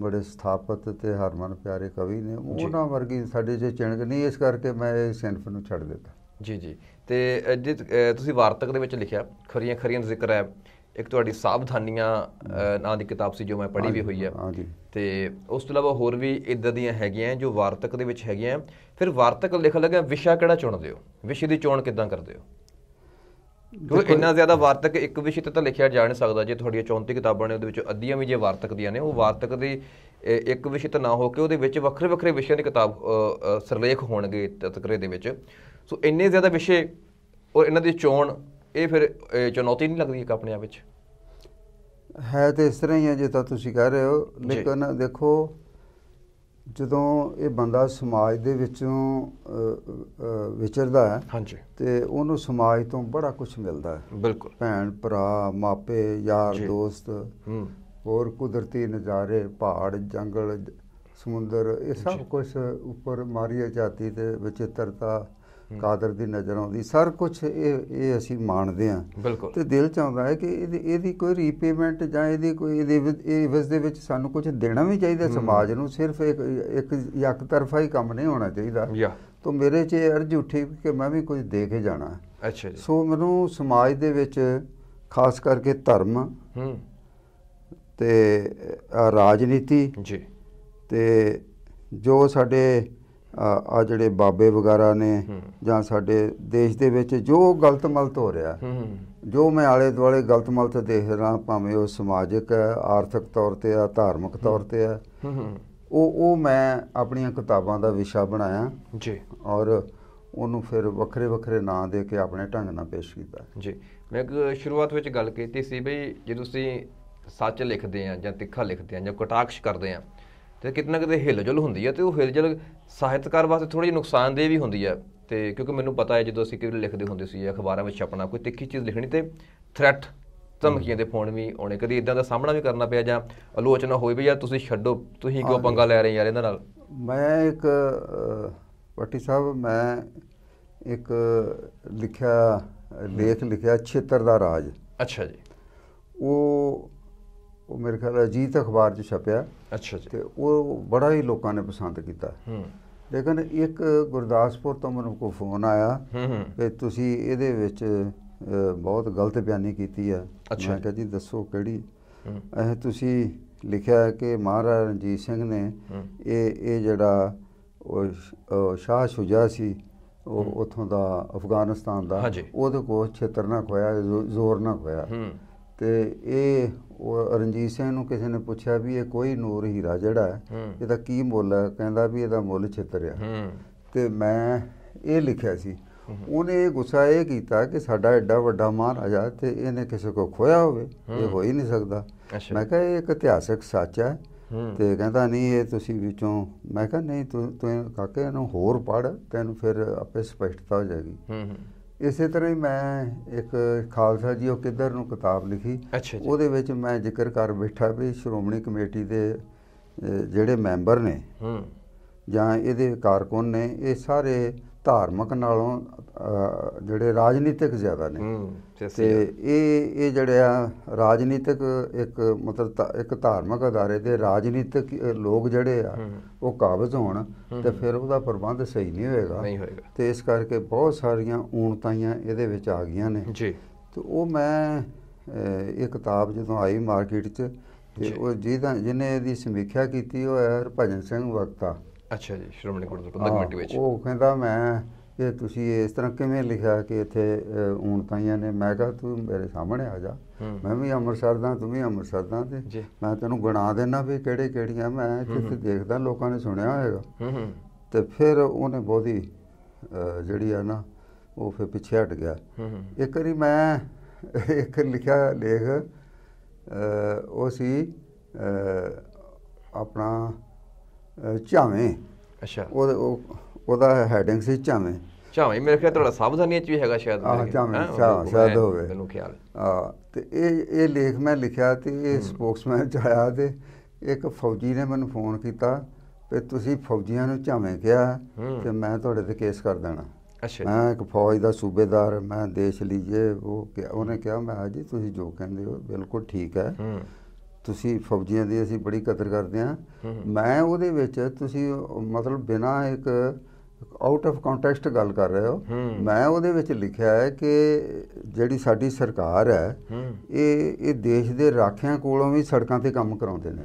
ਬੜੇ ਸਥਾਪਿਤ ਤੇ ਹਰਮਨ ਪਿਆਰੇ ਕਵੀ ਨੇ ਉਹਨਾਂ ਵਰਗੀ ਸਾਡੇ 'ਚ ਚਿਣਕ ਨਹੀਂ ਇਸ ਕਰਕੇ ਮੈਂ ਇਹ ਸਿਨਫ ਨੂੰ ਛੱਡ ਦਿੱਤਾ ਜੀ ਜੀ ਤੇ ਜੇ ਤੁਸੀਂ ਵਾਰਤਕ ਦੇ ਵਿੱਚ ਲਿਖਿਆ ਖਰੀਆਂ ਖਰੀਆਂ ਜ਼ਿਕਰ ਹੈ ਇੱਕ ਤੁਹਾਡੀ ਸਾਵਧਾਨੀਆਂ ਨਾਂ ਦੀ ਕਿਤਾਬ ਸੀ ਜੋ ਮੈਂ ਪੜ੍ਹੀ ਵੀ ਹੋਈ ਹੈ ਹਾਂ ਜੀ ਤੇ ਉਸ ਤੋਂ ਇਲਾਵਾ ਹੋਰ ਵੀ ਇਦਾਂ ਦੀਆਂ ਹੈਗੀਆਂ ਜੋ ਵਾਰਤਕ ਦੇ ਵਿੱਚ ਹੈਗੀਆਂ ਫਿਰ ਵਾਰਤਕ ਲਿਖਣ ਲਗਾ ਵਿਸ਼ਾ ਕਿਹੜਾ ਚੁਣਦੇ ਹੋ ਵਿਸ਼ੇ ਦੀ ਚੋਣ ਕਿੱਦਾਂ ਕਰਦੇ ਹੋ ਕਿਉਂਕਿ ਇੰਨਾ ਜ਼ਿਆਦਾ ਵਾਰਤਕ ਇੱਕ ਵਿਸ਼ੇ ਤੇ ਤਾਂ ਲਿਖਿਆ ਜਾ ਨਹੀਂ ਸਕਦਾ ਜੇ ਤੁਹਾਡੀਆਂ 34 ਕਿਤਾਬਾਂ ਨੇ ਉਹਦੇ ਵਿੱਚ ਅੱਧੀਆਂ ਵੀ ਜੇ ਵਾਰਤਕ ਦੀਆਂ ਨੇ ਉਹ ਵਾਰਤਕ ਦੇ ਇੱਕ ਵਿਸ਼ੇ ਤੇ ਨਾ ਹੋ ਕੇ ਉਹਦੇ ਵਿੱਚ ਵੱਖਰੇ ਵੱਖਰੇ ਵਿਸ਼ਿਆਂ ਦੀ ਕਿਤਾਬ ਸਰਲੇਖ ਹੋਣਗੇ ਤਤਕਰੇ ਦੇ ਵਿੱਚ ਸੋ ਇੰਨੇ ਜ਼ਿਆਦਾ ਵਿਸ਼ੇ ਔਰ ਇਹਨਾਂ ਦੀ ਚੋਣ ਇਹ ਫਿਰ ਚੁਣੌਤੀ ਨਹੀਂ ਲੱਗਦੀ ਇੱਕ ਆਪਣੇ ਆਪ ਵਿੱਚ ਹੈ ਤੇ ਇਸ ਤਰ੍ਹਾਂ ਹੀ ਹੈ ਜੇ ਤਾਂ ਤੁਸੀਂ ਕਹਿ ਰਹੇ ਹੋ ਲੇਕਿਨ ਦੇਖੋ ਜਦੋਂ ਇਹ ਬੰਦਾ ਸਮਾਜ ਦੇ ਵਿੱਚੋਂ ਵਿਚਰਦਾ ਹੈ ਹਾਂਜੀ ਤੇ ਉਹਨੂੰ ਸਮਾਜ ਤੋਂ ਬੜਾ ਕੁਝ ਮਿਲਦਾ ਹੈ ਬਿਲਕੁਲ ਭੈਣ ਭਰਾ ਮਾਪੇ ਯਾਰ ਦੋਸਤ ਹੋਰ ਕੁਦਰਤੀ ਨਜ਼ਾਰੇ ਪਹਾੜ ਜੰਗਲ ਸਮੁੰਦਰ ਇਹ ਸਭ ਕੁਝ ਉੱਪਰ ਮਾਰੀਆ ਜਾਤੀ ਦੇ ਵਿਚਿੱਤਰਤਾ ਕਾਦਰ ਦੀ ਨਜ਼ਰ ਆਉਂਦੀ ਸਰ ਕੁਝ ਇਹ ਇਹ ਅਸੀਂ ਮੰਨਦੇ ਆ ਤੇ ਦਿਲ ਚ ਆਉਂਦਾ ਹੈ ਕਿ ਇਹਦੀ ਇਹਦੀ ਕੋਈ ਰੀਪੇਮੈਂਟ ਜਾਂ ਇਹਦੀ ਕੋਈ ਇਹਦੇ ਇਵਜ਼ ਦੇ ਵਿੱਚ ਸਾਨੂੰ ਕੁਝ ਦੇਣਾ ਵੀ ਚਾਹੀਦਾ ਸਮਾਜ ਨੂੰ ਸਿਰਫ ਇੱਕ ਇੱਕ ਇੱਕ ਤਰਫਾ ਹੀ ਕੰਮ ਨਹੀਂ ਹੋਣਾ ਚਾਹੀਦਾ ਤੋਂ ਮੇਰੇ 'ਚ ਅਰਜ਼ ਉੱਠੀ ਕਿ ਮੈਂ ਵੀ ਕੁਝ ਦੇ ਕੇ ਜਾਣਾ ਅੱਛਾ ਜੀ ਸੋ ਮੈਨੂੰ ਸਮਾਜ ਦੇ ਵਿੱਚ ਖਾਸ ਕਰਕੇ ਧਰਮ ਹੂੰ ਤੇ ਰਾਜਨੀਤੀ ਜੀ ਤੇ ਜੋ ਸਾਡੇ ਆ ਜਿਹੜੇ ਬਾਬੇ ਵਗੈਰਾ ਨੇ ਜਾਂ ਸਾਡੇ ਦੇਸ਼ ਦੇ ਵਿੱਚ ਜੋ ਗਲਤ ਮਲਤ ਹੋ ਰਿਹਾ ਜੋ ਮੈਂ ਆਲੇ ਦੁਆਲੇ ਗਲਤ ਮਲਤ ਦੇਖ ਰਿਹਾ ਭਾਵੇਂ ਉਹ ਸਮਾਜਿਕ ਹੈ ਆਰਥਿਕ ਤੌਰ ਤੇ ਆ ਧਾਰਮਿਕ ਤੌਰ ਤੇ ਆ ਉਹ ਉਹ ਮੈਂ ਆਪਣੀਆਂ ਕਿਤਾਬਾਂ ਦਾ ਵਿਸ਼ਾ ਬਣਾਇਆ ਜੀ ਔਰ ਉਹਨੂੰ ਫਿਰ ਵੱਖਰੇ ਵੱਖਰੇ ਨਾਂ ਦੇ ਕੇ ਆਪਣੇ ਢੰਗ ਨਾਲ ਪੇਸ਼ ਕੀਤਾ ਜੀ ਮੈਂ ਸ਼ੁਰੂਆਤ ਵਿੱਚ ਗੱਲ ਕੀਤੀ ਸੀ ਬਈ ਜੇ ਤੁਸੀਂ ਸੱਚ ਲਿਖਦੇ ਆ ਜਾਂ ਤਿੱਖਾ ਲਿਖਦੇ ਆ ਜਾਂ ਕਟਾਕਸ਼ ਕਰਦੇ ਆ ਤੇ ਕਿਤਨਾ ਕਿਤੇ ਹਿਲਜੁਲ ਹੁੰਦੀ ਹੈ ਤੇ ਉਹ ਹਿਲਜੁਲ ਸਾਹਿਤਕਾਰ ਵਾਸਤੇ ਥੋੜੀ ਜਿਹੀ ਨੁਕਸਾਨਦੇਹ ਵੀ ਹੁੰਦੀ ਹੈ ਤੇ ਕਿਉਂਕਿ ਮੈਨੂੰ ਪਤਾ ਹੈ ਜਦੋਂ ਅਸੀਂ ਕਿਤੇ ਲਿਖਦੇ ਹੁੰਦੇ ਸੀ ਅਖਬਾਰਾਂ ਵਿੱਚ ਛਪਣਾ ਕੋਈ ਤਿੱਖੀ ਚੀਜ਼ ਲਿਖਣੀ ਤੇ ਥ੍ਰੈਟ ਧਮਕੀਆਂ ਦੇ ਫੋਨ ਵੀ ਆਉਣੇ ਕਦੀ ਇਦਾਂ ਦਾ ਸਾਹਮਣਾ ਵੀ ਕਰਨਾ ਪਿਆ ਜਾਂ ਆਲੋਚਨਾ ਹੋਈ ਵੀ ਯਾਰ ਤੁਸੀਂ ਛੱਡੋ ਤੁਸੀਂ ਕਿਉਂ ਪੰਗਾ ਲੈ ਰਹੇ ਯਾਰ ਇਹਨਾਂ ਨਾਲ ਮੈਂ ਇੱਕ ਪੱਟੀ ਸਾਹਿਬ ਮੈਂ ਇੱਕ ਲਿਖਿਆ ਲੇਖ ਲਿਖਿਆ ਛੇਤਰ ਦਾ ਰਾਜ ਅੱਛਾ ਜੀ ਉਹ ਉਹ ਮੇਰੇ ਖਿਆਲ ਅਜੀਤ ਅਖਬਾਰ 'ਚ ਛਪਿਆ ਅੱਛਾ ਜੀ ਤੇ ਉਹ ਬੜਾ ਹੀ ਲੋਕਾਂ ਨੇ ਪਸੰਦ ਕੀਤਾ ਹੂੰ ਲੇਕਿਨ ਇੱਕ ਗੁਰਦਾਸਪੁਰ ਤੋਂ ਮੈਨੂੰ ਕੋ ਫੋਨ ਆਇਆ ਕਿ ਤੁਸੀਂ ਇਹਦੇ ਵਿੱਚ ਬਹੁਤ ਗਲਤ ਬਿਆਨੀ ਕੀਤੀ ਆ ਮੈਂ ਕਿਹਾ ਜੀ ਦੱਸੋ ਕਿਹੜੀ ਇਹ ਤੁਸੀਂ ਲਿਖਿਆ ਹੈ ਕਿ ਮਹਾਰਾਜ ਰਣਜੀਤ ਸਿੰਘ ਨੇ ਇਹ ਇਹ ਜਿਹੜਾ ਉਹ ਸ਼ਾਹ ਸ਼ੁਜਾ ਸੀ ਉਹ ਉਥੋਂ ਦਾ ਅਫਗਾਨਿਸਤਾਨ ਦਾ ਉਹਦੇ ਕੋਲ ਛੇਤਰ ਨਾ ਖੋਇਆ ਜ਼ੋਰ ਨਾ ਖੋਇਆ ਤੇ ਇਹ ਉਹ ਰਣਜੀਤ ਸਿੰਘ ਨੂੰ ਕਿਸੇ ਨੇ ਪੁੱਛਿਆ ਵੀ ਇਹ ਕੋਈ ਨੂਰ ਹੀਰਾ ਜਿਹੜਾ ਇਹਦਾ ਕੀ ਮੁੱਲ ਹੈ ਕਹਿੰਦਾ ਵੀ ਇਹਦਾ ਮੁੱਲ ਛਿੱਤਰ ਆ ਤੇ ਮੈਂ ਇਹ ਲਿਖਿਆ ਸੀ ਉਹਨੇ ਗੁੱਸਾ ਇਹ ਕੀਤਾ ਕਿ ਸਾਡਾ ਐਡਾ ਵੱਡਾ ਮਹਾਰਾਜਾ ਤੇ ਇਹਨੇ ਕਿਸੇ ਕੋ ਖੋਇਆ ਹੋਵੇ ਇਹ ਹੋ ਹੀ ਨਹੀਂ ਸਕਦਾ ਮੈਂ ਕਿਹਾ ਇਹ ਇੱਕ ਇਤਿਹਾਸਕ ਸੱਚ ਹੈ ਤੇ ਕਹਿੰਦਾ ਨਹੀਂ ਇਹ ਤੁਸੀਂ ਵਿੱਚੋਂ ਮੈਂ ਕਿਹਾ ਨਹੀਂ ਤੂੰ ਤੂੰ ਕਾਕੇ ਨੂੰ ਹੋਰ ਪੜ ਤੈਨੂੰ ਫਿਰ ਆਪੇ ਸਪਸ਼ਟਤਾ ਹੋ ਜਾਏਗੀ ਇਸੇ ਤਰ੍ਹਾਂ ਹੀ ਮੈਂ ਇੱਕ ਖਾਲਸਾ ਜੀ ਉਹ ਕਿੱਧਰ ਨੂੰ ਕਿਤਾਬ ਲਿਖੀ ਉਹਦੇ ਵਿੱਚ ਮੈਂ ਜ਼ਿਕਰ ਕਰ ਬੈਠਾ ਵੀ ਸ਼੍ਰੋਮਣੀ ਕਮੇਟੀ ਦੇ ਜਿਹੜੇ ਮੈਂਬਰ ਨੇ ਜਾਂ ਇਹਦੇ ਕਾਰਕੁਨ ਨੇ ਇਹ ਸਾਰੇ ਧਾਰਮਿਕ ਨਾਲੋਂ ਜਿਹੜੇ ਰਾਜਨੀਤਿਕ ਜ਼ਿਆਦਾ ਨੇ ਤੇ ਇਹ ਇਹ ਜਿਹੜੇ ਆ ਰਾਜਨੀਤਿਕ ਇੱਕ ਮਤਲਬ ਇੱਕ ਧਾਰਮਿਕ ਅਦਾਰੇ ਦੇ ਰਾਜਨੀਤਿਕ ਲੋਕ ਜਿਹੜੇ ਆ ਉਹ ਕਾਬਜ਼ ਹੋਣ ਤੇ ਫਿਰ ਉਹਦਾ ਪ੍ਰਬੰਧ ਸਹੀ ਨਹੀਂ ਹੋਏਗਾ ਨਹੀਂ ਹੋਏਗਾ ਤੇ ਇਸ ਕਰਕੇ ਬਹੁਤ ਸਾਰੀਆਂ ਊਣਤਾਈਆਂ ਇਹਦੇ ਵਿੱਚ ਆ ਗਈਆਂ ਨੇ ਜੀ ਤੇ ਉਹ ਮੈਂ ਇਹ ਕਿਤਾਬ ਜਦੋਂ ਆਈ ਮਾਰਕੀਟ 'ਚ ਤੇ ਉਹ ਜਿਹਦਾ ਜਿਹਨੇ ਇਹਦੀ ਸਮੀਖਿਆ ਕੀਤੀ ਉਹ ਹੈ ਭਜਨ ਸਿੰਘ ਵਕਤਾ ਅੱਛਾ ਜੀ ਸ਼੍ਰੋਮਣੀ ਗੁਰਦੁਆਰਾ ਪ੍ਰਬੰਧਕ ਕਮੇਟੀ ਵਿੱਚ ਉਹ ਕਹਿੰਦਾ ਮੈਂ ਕਿ ਤੁਸੀਂ ਇਸ ਤਰ੍ਹਾਂ ਕਿਵੇਂ ਲਿਖਿਆ ਕਿ ਇੱਥੇ ਪਾਈਆਂ ਨੇ ਮੈਂ ਕਿਹਾ ਤੂੰ ਮੇਰੇ ਸਾਹਮਣੇ ਆ ਜਾ ਮੈਂ ਵੀ ਅੰਮ੍ਰਿਤਸਰ ਦਾ ਤੂੰ ਵੀ ਅੰਮ੍ਰਿਤਸਰ ਦਾ ਤੇ ਮੈਂ ਤੈਨੂੰ ਗਣਾ ਦੇਣਾ ਵੀ ਕਿਹੜੇ ਕਿਹੜੀਆਂ ਮੈਂ ਇੱਥੇ ਦੇਖਦਾ ਲੋਕਾਂ ਨੇ ਸੁਣਿਆ ਹੋਏਗਾ ਤੇ ਫਿਰ ਉਹਨੇ ਬਹੁਤੀ ਜਿਹੜੀ ਆ ਨਾ ਉਹ ਫਿਰ ਪਿੱਛੇ ਹਟ ਗਿਆ ਇੱਕ ਵਾਰੀ ਮੈਂ ਇੱਕ ਲਿਖਿਆ ਲੇਖ ਉਹ ਸੀ ਆਪਣਾ ਝਾਵੇਂ ਅੱਛਾ ਉਹ ਉਹਦਾ ਹੈਡਿੰਗ ਸੀ ਝਾਵੇਂ ਝਾਵੇਂ ਮੇਰੇ ਖਿਆਲ ਤੁਹਾਡਾ ਸਾਵਧਾਨੀ ਚ ਵੀ ਹੈਗਾ ਸ਼ਾਇਦ ਹਾਂ ਝਾਵੇਂ ਸ਼ਾਇਦ ਹੋਵੇ ਮੈਨੂੰ ਖਿਆਲ ਹਾਂ ਤੇ ਇਹ ਇਹ ਲੇਖ ਮੈਂ ਲਿਖਿਆ ਤੇ ਇਹ ਸਪੋਕਸਮੈਨ ਚ ਆਇਆ ਤੇ ਇੱਕ ਫੌਜੀ ਨੇ ਮੈਨੂੰ ਫੋਨ ਕੀਤਾ ਤੇ ਤੁਸੀਂ ਫੌਜੀਆਂ ਨੂੰ ਝਾਵੇਂ ਕਿਹਾ ਤੇ ਮੈਂ ਤੁਹਾਡੇ ਤੇ ਕੇਸ ਕਰ ਦੇਣਾ ਅੱਛਾ ਮੈਂ ਇੱਕ ਫੌਜ ਦਾ ਸੂਬੇਦਾਰ ਮੈਂ ਦੇਸ਼ ਲਈ ਜੇ ਉਹ ਉਹਨੇ ਕਿਹਾ ਮੈਂ ਜੀ ਤੁਸੀਂ ਜੋ ਕਹਿੰਦੇ ਹੋ ਬਿਲਕੁਲ ਠੀਕ ਹੈ ਤੁਸੀਂ ਫੌਜੀਆਂ ਦੀ ਅਸੀਂ ਬੜੀ ਕਦਰ ਕਰਦੇ ਆ ਮੈਂ ਉਹਦੇ ਵਿੱਚ ਤੁਸੀਂ ਮਤਲਬ ਬਿਨਾ ਇੱਕ ਆਊਟ ਆਫ ਕੰਟੈਕਸਟ ਗੱਲ ਕਰ ਰਹੇ ਹੋ ਮੈਂ ਉਹਦੇ ਵਿੱਚ ਲਿਖਿਆ ਹੈ ਕਿ ਜਿਹੜੀ ਸਾਡੀ ਸਰਕਾਰ ਹੈ ਇਹ ਇਹ ਦੇਸ਼ ਦੇ ਰਾਖਿਆਂ ਕੋਲੋਂ ਵੀ ਸੜਕਾਂ ਤੇ ਕੰਮ ਕਰਾਉਂਦੇ ਨੇ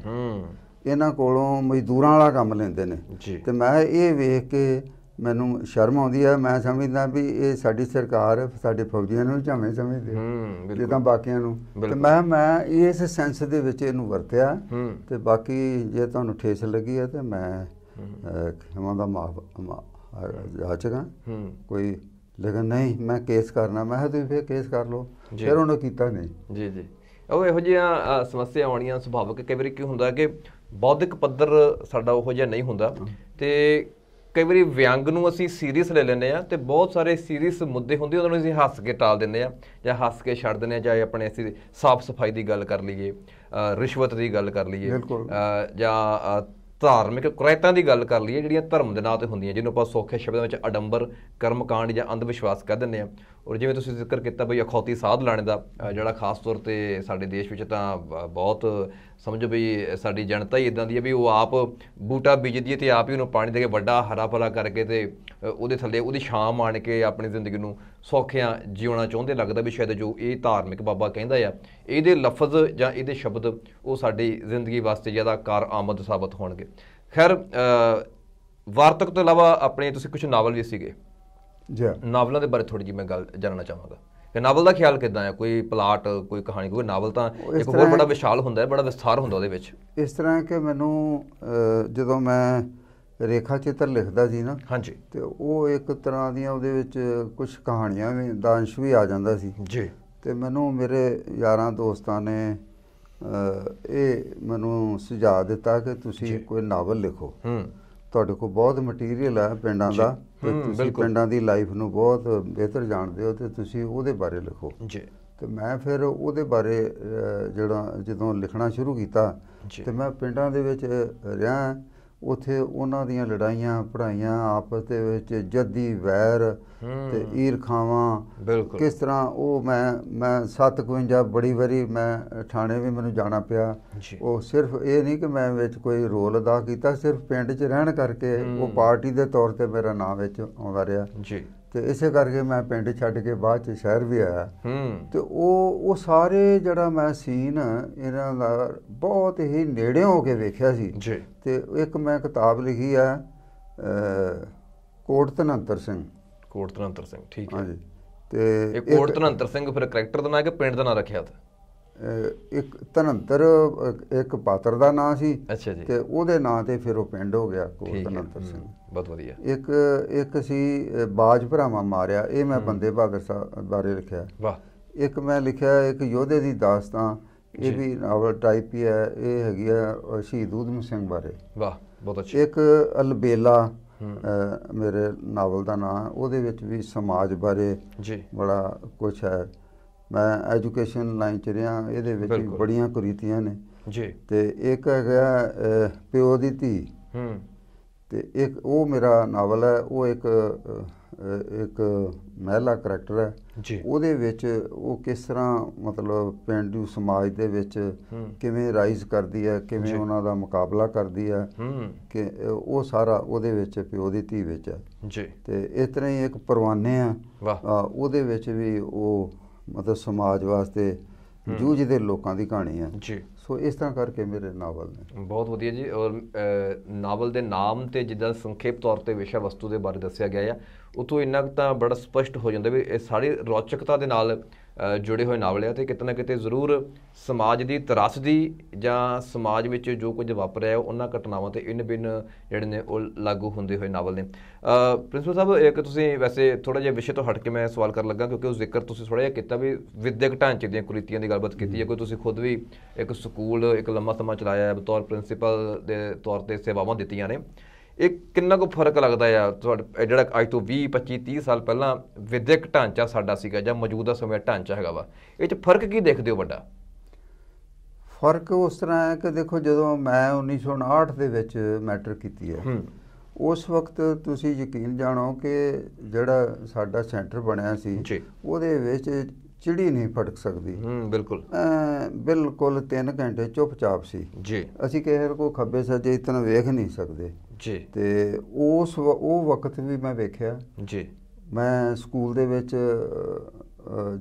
ਇਹਨਾਂ ਕੋਲੋਂ ਮਜ਼ਦੂਰਾਂ ਵਾਲਾ ਕੰਮ ਲੈਂਦੇ ਨੇ ਤੇ ਮੈਂ ਇਹ ਵੇਖ ਕੇ ਮੈਨੂੰ ਸ਼ਰਮ ਆਉਂਦੀ ਹੈ ਮੈਂ ਸਮਝਦਾ ਵੀ ਇਹ ਸਾਡੀ ਸਰਕਾਰ ਸਾਡੇ ਫੌਜੀਆਂ ਨੂੰ ਝਾਵੇਂ ਸਮਝਦੇ ਜਿੱਦਾਂ ਬਾਕੀਆਂ ਨੂੰ ਤੇ ਮੈਂ ਮੈਂ ਇਸ ਸੈਂਸ ਦੇ ਵਿੱਚ ਇਹਨੂੰ ਵਰਤਿਆ ਤੇ ਬਾਕੀ ਜੇ ਤੁਹਾਨੂੰ ਠੇਸ ਲੱਗੀ ਹੈ ਤੇ ਮੈਂ ਖਿਮਾ ਦਾ ਮਾਫ ਆ ਕੋਈ ਲੇਕਿਨ ਨਹੀਂ ਮੈਂ ਕੇਸ ਕਰਨਾ ਮੈਂ ਤੁਸੀਂ ਫੇਰ ਕੇਸ ਕਰ ਲਓ ਫਿਰ ਉਹਨੇ ਕੀਤਾ ਨਹੀਂ ਜੀ ਜੀ ਉਹ ਇਹੋ ਜਿਹੀਆਂ ਸਮੱਸਿਆ ਆਉਣੀਆਂ ਸੁਭਾਵਿਕ ਕਈ ਵਾਰੀ ਕੀ ਹੁੰਦਾ ਕਿ ਬੌਧਿਕ ਪੱਧਰ ਸਾਡਾ ਉਹੋ ਜਿਹਾ ਨਹੀਂ ਹੁੰਦਾ ਤੇ ਕਈ ਵਾਰੀ ਵਿਅੰਗ ਨੂੰ ਅਸੀਂ ਸੀਰੀਅਸ ਲੈ ਲੈਂਦੇ ਆ ਤੇ ਬਹੁਤ ਸਾਰੇ ਸੀਰੀਅਸ ਮੁੱਦੇ ਹੁੰਦੇ ਉਹਨਾਂ ਨੂੰ ਅਸੀਂ ਹੱਸ ਕੇ ਟਾਲ ਦਿੰਦੇ ਆ ਜਾਂ ਹੱਸ ਕੇ ਛੱਡ ਦਿੰਦੇ ਆ ਜਾਂ ਆਪਣੇ ਅਸੀਂ ਸਾਫ਼ ਸਫਾਈ ਦੀ ਗੱਲ ਕਰ ਲਈਏ ਰਿਸ਼ਵਤ ਦੀ ਗੱਲ ਕਰ ਲਈਏ ਜਾਂ ਧਾਰਮਿਕ ਕੁਰਾਇਤਾਂ ਦੀ ਗੱਲ ਕਰ ਲਈਏ ਜਿਹੜੀਆਂ ਧਰਮ ਦੇ ਨਾਂ ਤੇ ਹੁੰਦੀਆਂ ਜਿਹਨੂੰ ਆਪਾਂ ਸੌਖੇ ਸ਼ਬਦਾਂ ਵਿੱਚ ਅਡੰਬਰ ਕਰਮਕਾਂਡ ਜਾਂ ਅੰਧ ਵਿਸ਼ਵਾਸ ਕਹਿ ਦਿੰਦੇ ਆ ਔਰ ਜਿਵੇਂ ਤੁਸੀਂ ਜ਼ਿਕਰ ਕੀਤਾ ਬਈ ਅਖੌਤੀ ਸਾਧ ਲਾਣੇ ਦਾ ਜਿਹੜਾ ਖਾਸ ਤੌਰ ਤੇ ਸਾਡੇ ਦੇਸ਼ ਵਿੱਚ ਤਾਂ ਬਹੁਤ ਸਮਝੋ ਬਈ ਸਾਡੀ ਜਨਤਾ ਹੀ ਇਦਾਂ ਦੀ ਹੈ ਵੀ ਉਹ ਆਪ ਬੂਟਾ ਬੀਜਦੀ ਹੈ ਤੇ ਆਪ ਹੀ ਉਹਨੂੰ ਪਾਣੀ ਦੇ ਕੇ ਵੱਡਾ ਹਰਾ ਭਰਾ ਕਰਕੇ ਤੇ ਉਹਦੇ ਥੱਲੇ ਉਹਦੀ ਛਾਂ ਆਣ ਕੇ ਆਪਣੀ ਜ਼ਿੰਦਗੀ ਨੂੰ ਸੌਖਿਆਂ ਜਿਉਣਾ ਚਾਹੁੰਦੇ ਲੱਗਦਾ ਵੀ ਸ਼ਾਇਦ ਜੋ ਇਹ ਧਾਰਮਿਕ ਬਾਬਾ ਕਹਿੰਦਾ ਆ ਇਹਦੇ ਲਫ਼ਜ਼ ਜਾਂ ਇਹਦੇ ਸ਼ਬਦ ਉਹ ਸਾਡੀ ਜ਼ਿੰਦਗੀ ਵਾਸਤੇ ਜ਼ਿਆਦਾ ਕਾਰ ਆਮਦ ਸਾਬਤ ਹੋਣਗੇ ਖੈਰ ਵਾਰਤਕ ਤੋਂ ਇਲਾਵਾ ਆਪਣੇ ਤੁਸੀਂ ਕੁਝ ਨਾਵਲ ਵੀ ਸੀਗੇ ਜੀ ਨਾਵਲਾਂ ਦੇ ਬਾਰੇ ਥੋੜੀ ਜਿਹੀ ਮੈਂ ਗੱਲ ਜਾਨਣਾ ਚਾਹਾਂਗਾ ਕਿ ਨਾਵਲ ਦਾ ਖਿਆਲ ਕਿਦਾਂ ਹੈ ਕੋਈ ਪਲਾਟ ਕੋਈ ਕਹਾਣੀ ਕੋਈ ਨਾਵਲ ਤਾਂ ਇੱਕ ਹੋਰ ਬੜਾ ਵਿਸ਼ਾਲ ਹੁੰਦਾ ਹੈ ਬੜਾ ਵਿਸਥਾਰ ਹੁੰਦਾ ਉਹਦੇ ਵਿੱਚ ਇਸ ਤਰ੍ਹਾਂ ਕਿ ਮੈਨੂੰ ਜਦੋਂ ਮੈਂ ਰੇਖਾ ਚਿੱਤਰ ਲਿਖਦਾ ਸੀ ਨਾ ਹਾਂਜੀ ਤੇ ਉਹ ਇੱਕ ਤਰ੍ਹਾਂ ਦੀਆਂ ਉਹਦੇ ਵਿੱਚ ਕੁਝ ਕਹਾਣੀਆਂ ਵੀ ਦਾਂਸ਼ ਵੀ ਆ ਜਾਂਦਾ ਸੀ ਜੀ ਤੇ ਮੈਨੂੰ ਮੇਰੇ ਯਾਰਾਂ ਦੋਸਤਾਂ ਨੇ ਇਹ ਮੈਨੂੰ ਸੁਝਾਅ ਦਿੱਤਾ ਕਿ ਤੁਸੀਂ ਕੋਈ ਨਾਵਲ ਲਿਖੋ ਹੂੰ ਤੁਹਾਡੇ ਕੋਲ ਬਹੁਤ ਮਟੀਰੀਅਲ ਹੈ ਪਿੰਡਾਂ ਦਾ ਤੁਸੀਂ ਪਿੰਡਾਂ ਦੀ ਲਾਈਫ ਨੂੰ ਬਹੁਤ ਬਿਹਤਰ ਜਾਣਦੇ ਹੋ ਤੇ ਤੁਸੀਂ ਉਹਦੇ ਬਾਰੇ ਲਿਖੋ ਜੀ ਤੇ ਮੈਂ ਫਿਰ ਉਹਦੇ ਬਾਰੇ ਜਿਹੜਾ ਜਦੋਂ ਲਿਖਣਾ ਸ਼ੁਰੂ ਕੀਤਾ ਤੇ ਮੈਂ ਪਿੰਡਾਂ ਦੇ ਵਿੱਚ ਰਿਹਾ ਉਥੇ ਉਹਨਾਂ ਦੀਆਂ ਲੜਾਈਆਂ ਪੜਾਈਆਂ ਆਪਸ ਦੇ ਵਿੱਚ ਜੱਦੀ ਵੈਰ ਤੇ ਈਰਖਾਵਾਂ ਕਿਸ ਤਰ੍ਹਾਂ ਉਹ ਮੈਂ ਮੈਂ 57 ਬੜੀ ਵਾਰੀ ਮੈਂ ਥਾਣੇ ਵੀ ਮੈਨੂੰ ਜਾਣਾ ਪਿਆ ਉਹ ਸਿਰਫ ਇਹ ਨਹੀਂ ਕਿ ਮੈਂ ਵਿੱਚ ਕੋਈ ਰੋਲ ਅਦਾ ਕੀਤਾ ਸਿਰਫ ਪਿੰਡ 'ਚ ਰਹਿਣ ਕਰਕੇ ਉਹ ਪਾਰਟੀ ਦੇ ਤੌਰ ਤੇ ਮੇਰਾ ਨਾਮ ਵਿੱਚ ਆਉਂਦਾ ਰਿਹਾ ਜੀ ਤੇ ਇਸੇ ਕਰਕੇ ਮੈਂ ਪਿੰਡ ਛੱਡ ਕੇ ਬਾਅਦ ਚ ਸ਼ਹਿਰ ਵੀ ਆਇਆ ਤੇ ਉਹ ਉਹ ਸਾਰੇ ਜਿਹੜਾ ਮੈਂ ਸੀਨ ਇਹਨਾਂ ਦਾ ਬਹੁਤ ਹੀ ਨੇੜੇ ਹੋ ਕੇ ਵੇਖਿਆ ਸੀ ਜੀ ਤੇ ਇੱਕ ਮੈਂ ਕਿਤਾਬ ਲਿਖੀ ਆ ਕੋਟ ਤਨੰਤਰ ਸਿੰਘ ਕੋਟ ਤਨੰਤਰ ਸਿੰਘ ਠੀਕ ਹੈ ਹਾਂਜੀ ਤੇ ਇਹ ਕੋਟ ਤਨੰਤਰ ਸਿੰਘ ਫਿਰ ਕਰੈਕਟਰ ਦਾ ਹੈ ਕਿ ਪਿੰਡ ਦਾ ਨਾਮ ਰੱਖਿਆ ਤਾ ਇੱਕ ਤਨੰਦਰ ਇੱਕ ਪਾਤਰ ਦਾ ਨਾਂ ਸੀ ਤੇ ਉਹਦੇ ਨਾਂ ਤੇ ਫਿਰ ਉਹ ਪਿੰਡ ਹੋ ਗਿਆ ਕੋਲ ਤਨੰਦਰ ਸਿੰਘ ਬਹੁਤ ਵਧੀਆ ਇੱਕ ਇੱਕ ਸੀ ਬਾਜ ਭਰਾਵਾ ਮਾਰਿਆ ਇਹ ਮੈਂ ਬੰਦੇ ਬਹਾਦਰ ਸਾਹਿਬ ਬਾਰੇ ਲਿਖਿਆ ਵਾਹ ਇੱਕ ਮੈਂ ਲਿਖਿਆ ਇੱਕ ਯੋਧੇ ਦੀ ਦਾਸਤਾਨ ਇਹ ਵੀ ਨਾਵਲ ਟਾਈਪ ਹੀ ਹੈ ਇਹ ਹੈਗੀ ਆ ਸ਼ਹੀਦ ਊਧਮ ਸਿੰਘ ਬਾਰੇ ਵਾਹ ਬਹੁਤ ਅੱਛਾ ਇੱਕ ਅਲਬੇਲਾ ਮੇਰੇ ਨਾਵਲ ਦਾ ਨਾਮ ਉਹਦੇ ਵਿੱਚ ਵੀ ਸਮਾਜ ਬਾਰੇ ਜੀ ਬੜਾ ਕੁਝ ਹੈ ਮੈਂ ਐਜੂਕੇਸ਼ਨ ਲਾਈਨ ਚ ਰਿਹਾ ਇਹਦੇ ਵਿੱਚ ਬੜੀਆਂ ਕੁਰੀਤੀਆਂ ਨੇ ਜੀ ਤੇ ਇੱਕ ਹੈਗਾ ਪਿਓ ਦੀ ਧੀ ਹੂੰ ਤੇ ਇੱਕ ਉਹ ਮੇਰਾ ਨਾਵਲ ਹੈ ਉਹ ਇੱਕ ਇੱਕ ਮਹਿਲਾ ਕਰੈਕਟਰ ਹੈ ਜੀ ਉਹਦੇ ਵਿੱਚ ਉਹ ਕਿਸ ਤਰ੍ਹਾਂ ਮਤਲਬ ਪਿੰਡੂ ਸਮਾਜ ਦੇ ਵਿੱਚ ਕਿਵੇਂ ਰਾਈਜ਼ ਕਰਦੀ ਹੈ ਕਿਵੇਂ ਉਹਨਾਂ ਦਾ ਮੁਕਾਬਲਾ ਕਰਦੀ ਹੈ ਕਿ ਉਹ ਸਾਰਾ ਉਹਦੇ ਵਿੱਚ ਪਿਓ ਦੀ ਧੀ ਵਿੱਚ ਹੈ ਜੀ ਤੇ ਇਸ ਤਰ੍ਹਾਂ ਹੀ ਇੱਕ ਪਰਵਾਨੇ ਆ ਉਹਦੇ ਵਿੱਚ ਵੀ ਉਹ ਮਤਲਬ ਸਮਾਜ ਵਾਸਤੇ ਜੂਝਦੇ ਲੋਕਾਂ ਦੀ ਕਹਾਣੀ ਹੈ ਜੀ ਸੋ ਇਸ ਤਰ੍ਹਾਂ ਕਰਕੇ ਮੇਰੇ ਨਾਵਲ ਨੇ ਬਹੁਤ ਵਧੀਆ ਜੀ ਔਰ ਨਾਵਲ ਦੇ ਨਾਮ ਤੇ ਜਿੱਦਾਂ ਸੰਖੇਪ ਤੌਰ ਤੇ ਵਿਸ਼ਾ ਵਸਤੂ ਦੇ ਬਾਰੇ ਦੱਸਿਆ ਗਿਆ ਆ ਉਤੋਂ ਇੰਨਾ ਤਾਂ ਬੜਾ ਸਪਸ਼ਟ ਹੋ ਜਾਂਦਾ ਵੀ ਇਹ ਸਾਰੀ ਰੌਚਕਤਾ ਦੇ ਨਾਲ ਜੁੜੇ ਹੋਏ ਨਾਵਲ ਆ ਤੇ ਕਿਤਨਾ ਕਿਤੇ ਜ਼ਰੂਰ ਸਮਾਜ ਦੀ ਦੀ ਜਾਂ ਸਮਾਜ ਵਿੱਚ ਜੋ ਕੁਝ ਵਾਪਰ ਰਿਹਾ ਉਹਨਾਂ ਘਟਨਾਵਾਂ ਤੇ ਇਨ ਬਿਨ ਜਿਹੜੇ ਨੇ ਉਹ ਲਾਗੂ ਹੁੰਦੇ ਹੋਏ ਨਾਵਲ ਨੇ ਪ੍ਰਿੰਸੀਪਲ ਸਾਹਿਬ ਇੱਕ ਤੁਸੀਂ ਵੈਸੇ ਥੋੜਾ ਜਿਹਾ ਵਿਸ਼ੇ ਤੋਂ ਹਟ ਕੇ ਮੈਂ ਸਵਾਲ ਕਰਨ ਲੱਗਾ ਕਿਉਂਕਿ ਉਹ ਜ਼ਿਕਰ ਤੁਸੀਂ ਥੋੜਾ ਜਿਹਾ ਕੀਤਾ ਵੀ ਵਿਦਿਅਕ ਢਾਂਚੇ ਦੀਆਂ ਕੁਰੀਤੀਆਂ ਦੀ ਗੱਲਬਾਤ ਕੀਤੀ ਹੈ ਕੋਈ ਤੁਸੀਂ ਖੁਦ ਵੀ ਇੱਕ ਸਕੂਲ ਇੱਕ ਲੰਮਾ ਸਮਾਂ ਚਲਾਇਆ ਹੈ ਬਤੌਰ ਪ੍ਰਿੰਸੀਪਲ ਦੇ ਤੌਰ ਤੇ ਸੇਵਾਵਾਂ ਦਿੱਤੀਆਂ ਨੇ ਇਹ ਕਿੰਨਾ ਕੁ ਫਰਕ ਲੱਗਦਾ ਆ ਤੁਹਾਡਾ ਜਿਹੜਾ ਅੱਜ ਤੋਂ 20 25 30 ਸਾਲ ਪਹਿਲਾਂ ਵਿਦਿਅਕ ਢਾਂਚਾ ਸਾਡਾ ਸੀਗਾ ਜਾਂ ਮੌਜੂਦਾ ਸਮੇਂ ਢਾਂਚਾ ਹੈਗਾ ਵਾ ਇਹ 'ਚ ਫਰਕ ਕੀ ਦੇਖਦੇ ਹੋ ਵੱਡਾ ਫਰਕ ਉਸ ਤਰ੍ਹਾਂ ਹੈ ਕਿ ਦੇਖੋ ਜਦੋਂ ਮੈਂ 1959 ਦੇ ਵਿੱਚ ਮੈਟਰ ਕੀਤੀ ਹੈ ਉਸ ਵਕਤ ਤੁਸੀਂ ਯਕੀਨ ਜਾਣੋ ਕਿ ਜਿਹੜਾ ਸਾਡਾ ਸੈਂਟਰ ਬਣਿਆ ਸੀ ਉਹਦੇ ਵਿੱਚ ਚਿੜੀ ਨਹੀਂ ਫਟਕ ਸਕਦੀ ਹੂੰ ਬਿਲਕੁਲ ਬਿਲਕੁਲ 3 ਘੰਟੇ ਚੁੱਪਚਾਪ ਸੀ ਜੀ ਅਸੀਂ ਕਿਸੇ ਕੋ ਖੱਬੇ ਸੱਜੇ ਇਤਨਾ ਵੇਖ ਨਹੀਂ ਸਕਦੇ ਜੀ ਤੇ ਉਸ ਉਹ ਵਕਤ ਵੀ ਮੈਂ ਵੇਖਿਆ ਜੀ ਮੈਂ ਸਕੂਲ ਦੇ ਵਿੱਚ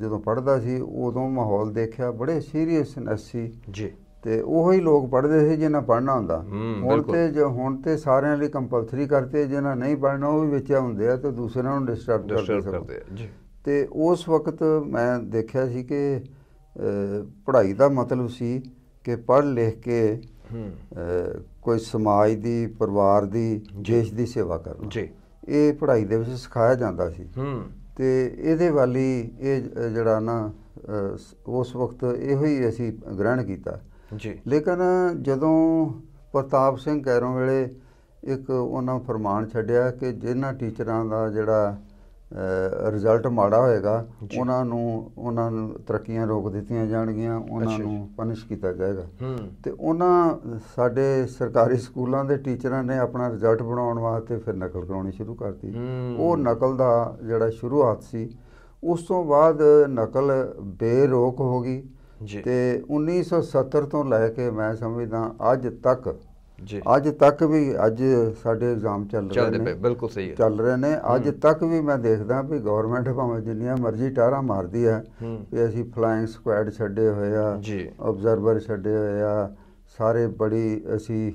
ਜਦੋਂ ਪੜ੍ਹਦਾ ਸੀ ਉਦੋਂ ਮਾਹੌਲ ਦੇਖਿਆ ਬੜੇ ਸੀਰੀਅਸ ਨਸੀ ਜੀ ਤੇ ਉਹੋ ਹੀ ਲੋਕ ਪੜ੍ਹਦੇ ਸੀ ਜਿਨ੍ਹਾਂ ਪੜ੍ਹਨਾ ਹੁੰਦਾ ਹੁਣ ਤੇ ਜੋ ਹੁਣ ਤੇ ਸਾਰਿਆਂ ਲਈ ਕੰਪਲਸਰੀ ਕਰਤੇ ਜਿਨ੍ਹਾਂ ਨਹੀਂ ਪੜ੍ਹਨਾ ਉਹ ਵੀ ਵਿੱਚ ਹੁੰਦੇ ਆ ਤੇ ਦੂਸਰਿਆਂ ਨੂੰ ਡਿਸਟਰਬ ਕਰਦੇ ਆ ਜੀ ਤੇ ਉਸ ਵਕਤ ਮੈਂ ਦੇਖਿਆ ਸੀ ਕਿ ਪੜ੍ਹਾਈ ਦਾ ਮਤਲਬ ਸੀ ਕਿ ਪੜ੍ਹ ਲਿਖ ਕੇ ਕੋਈ ਸਮਾਜ ਦੀ ਪਰਿਵਾਰ ਦੀ ਦੇਸ਼ ਦੀ ਸੇਵਾ ਕਰਨਾ ਜੀ ਇਹ ਪੜ੍ਹਾਈ ਦੇ ਵਿੱਚ ਸਿਖਾਇਆ ਜਾਂਦਾ ਸੀ ਹੂੰ ਤੇ ਇਹਦੇ ਵਾਲੀ ਇਹ ਜਿਹੜਾ ਨਾ ਉਸ ਵਕਤ ਇਹੋ ਹੀ ਅਸੀਂ ਗ੍ਰਹਿਣ ਕੀਤਾ ਜੀ ਲੇਕਿਨ ਜਦੋਂ ਪ੍ਰਤਾਪ ਸਿੰਘ ਕੈਰੋਂ ਵੇਲੇ ਇੱਕ ਉਹਨਾਂ ਫਰਮਾਨ ਛੱਡਿਆ ਕਿ ਜਿਨ੍ਹਾਂ ਟੀਚਰਾਂ ਦਾ ਜਿਹੜਾ ਰਿਜ਼ਲਟ ਮਾੜਾ ਹੋਏਗਾ ਉਹਨਾਂ ਨੂੰ ਉਹਨਾਂ ਨੂੰ ਤਰੱਕੀਆਂ ਰੋਕ ਦਿੱਤੀਆਂ ਜਾਣਗੀਆਂ ਉਹਨਾਂ ਨੂੰ ਪਨਿਸ਼ ਕੀਤਾ ਜਾਏਗਾ ਤੇ ਉਹਨਾਂ ਸਾਡੇ ਸਰਕਾਰੀ ਸਕੂਲਾਂ ਦੇ ਟੀਚਰਾਂ ਨੇ ਆਪਣਾ ਰਿਜ਼ਲਟ ਬਣਾਉਣ ਵਾਸਤੇ ਫਿਰ ਨਕਲ ਕਰਾਉਣੀ ਸ਼ੁਰੂ ਕਰਤੀ ਉਹ ਨਕਲ ਦਾ ਜਿਹੜਾ ਸ਼ੁਰੂਆਤ ਸੀ ਉਸ ਤੋਂ ਬਾਅਦ ਨਕਲ ਬੇਰੋਕ ਹੋ ਗਈ ਤੇ 1970 ਤੋਂ ਲੈ ਕੇ ਮੈਂ ਸਮਝਦਾ ਅੱਜ ਤੱਕ ਜੀ ਅੱਜ ਤੱਕ ਵੀ ਅੱਜ ਸਾਡੇ ਐਗਜ਼ਾਮ ਚੱਲ ਰਹੇ ਨੇ ਚੱਲਦੇ ਪਏ ਬਿਲਕੁਲ ਸਹੀ ਹੈ ਚੱਲ ਰਹੇ ਨੇ ਅੱਜ ਤੱਕ ਵੀ ਮੈਂ ਦੇਖਦਾ ਵੀ ਗਵਰਨਮੈਂਟ ਭਾਵੇਂ ਜਿੰਨੀਆਂ ਮਰਜ਼ੀ ਟਾਰਾਂ ਮਾਰਦੀ ਹੈ ਵੀ ਅਸੀਂ ਫਲਾਈਂਗ ਸਕੁਐਡ ਛੱਡੇ ਹੋਏ ਆ ਆਬਜ਼ਰਵਰ ਛੱਡੇ ਹੋਏ ਆ ਸਾਰੇ ਬੜੀ ਅਸੀਂ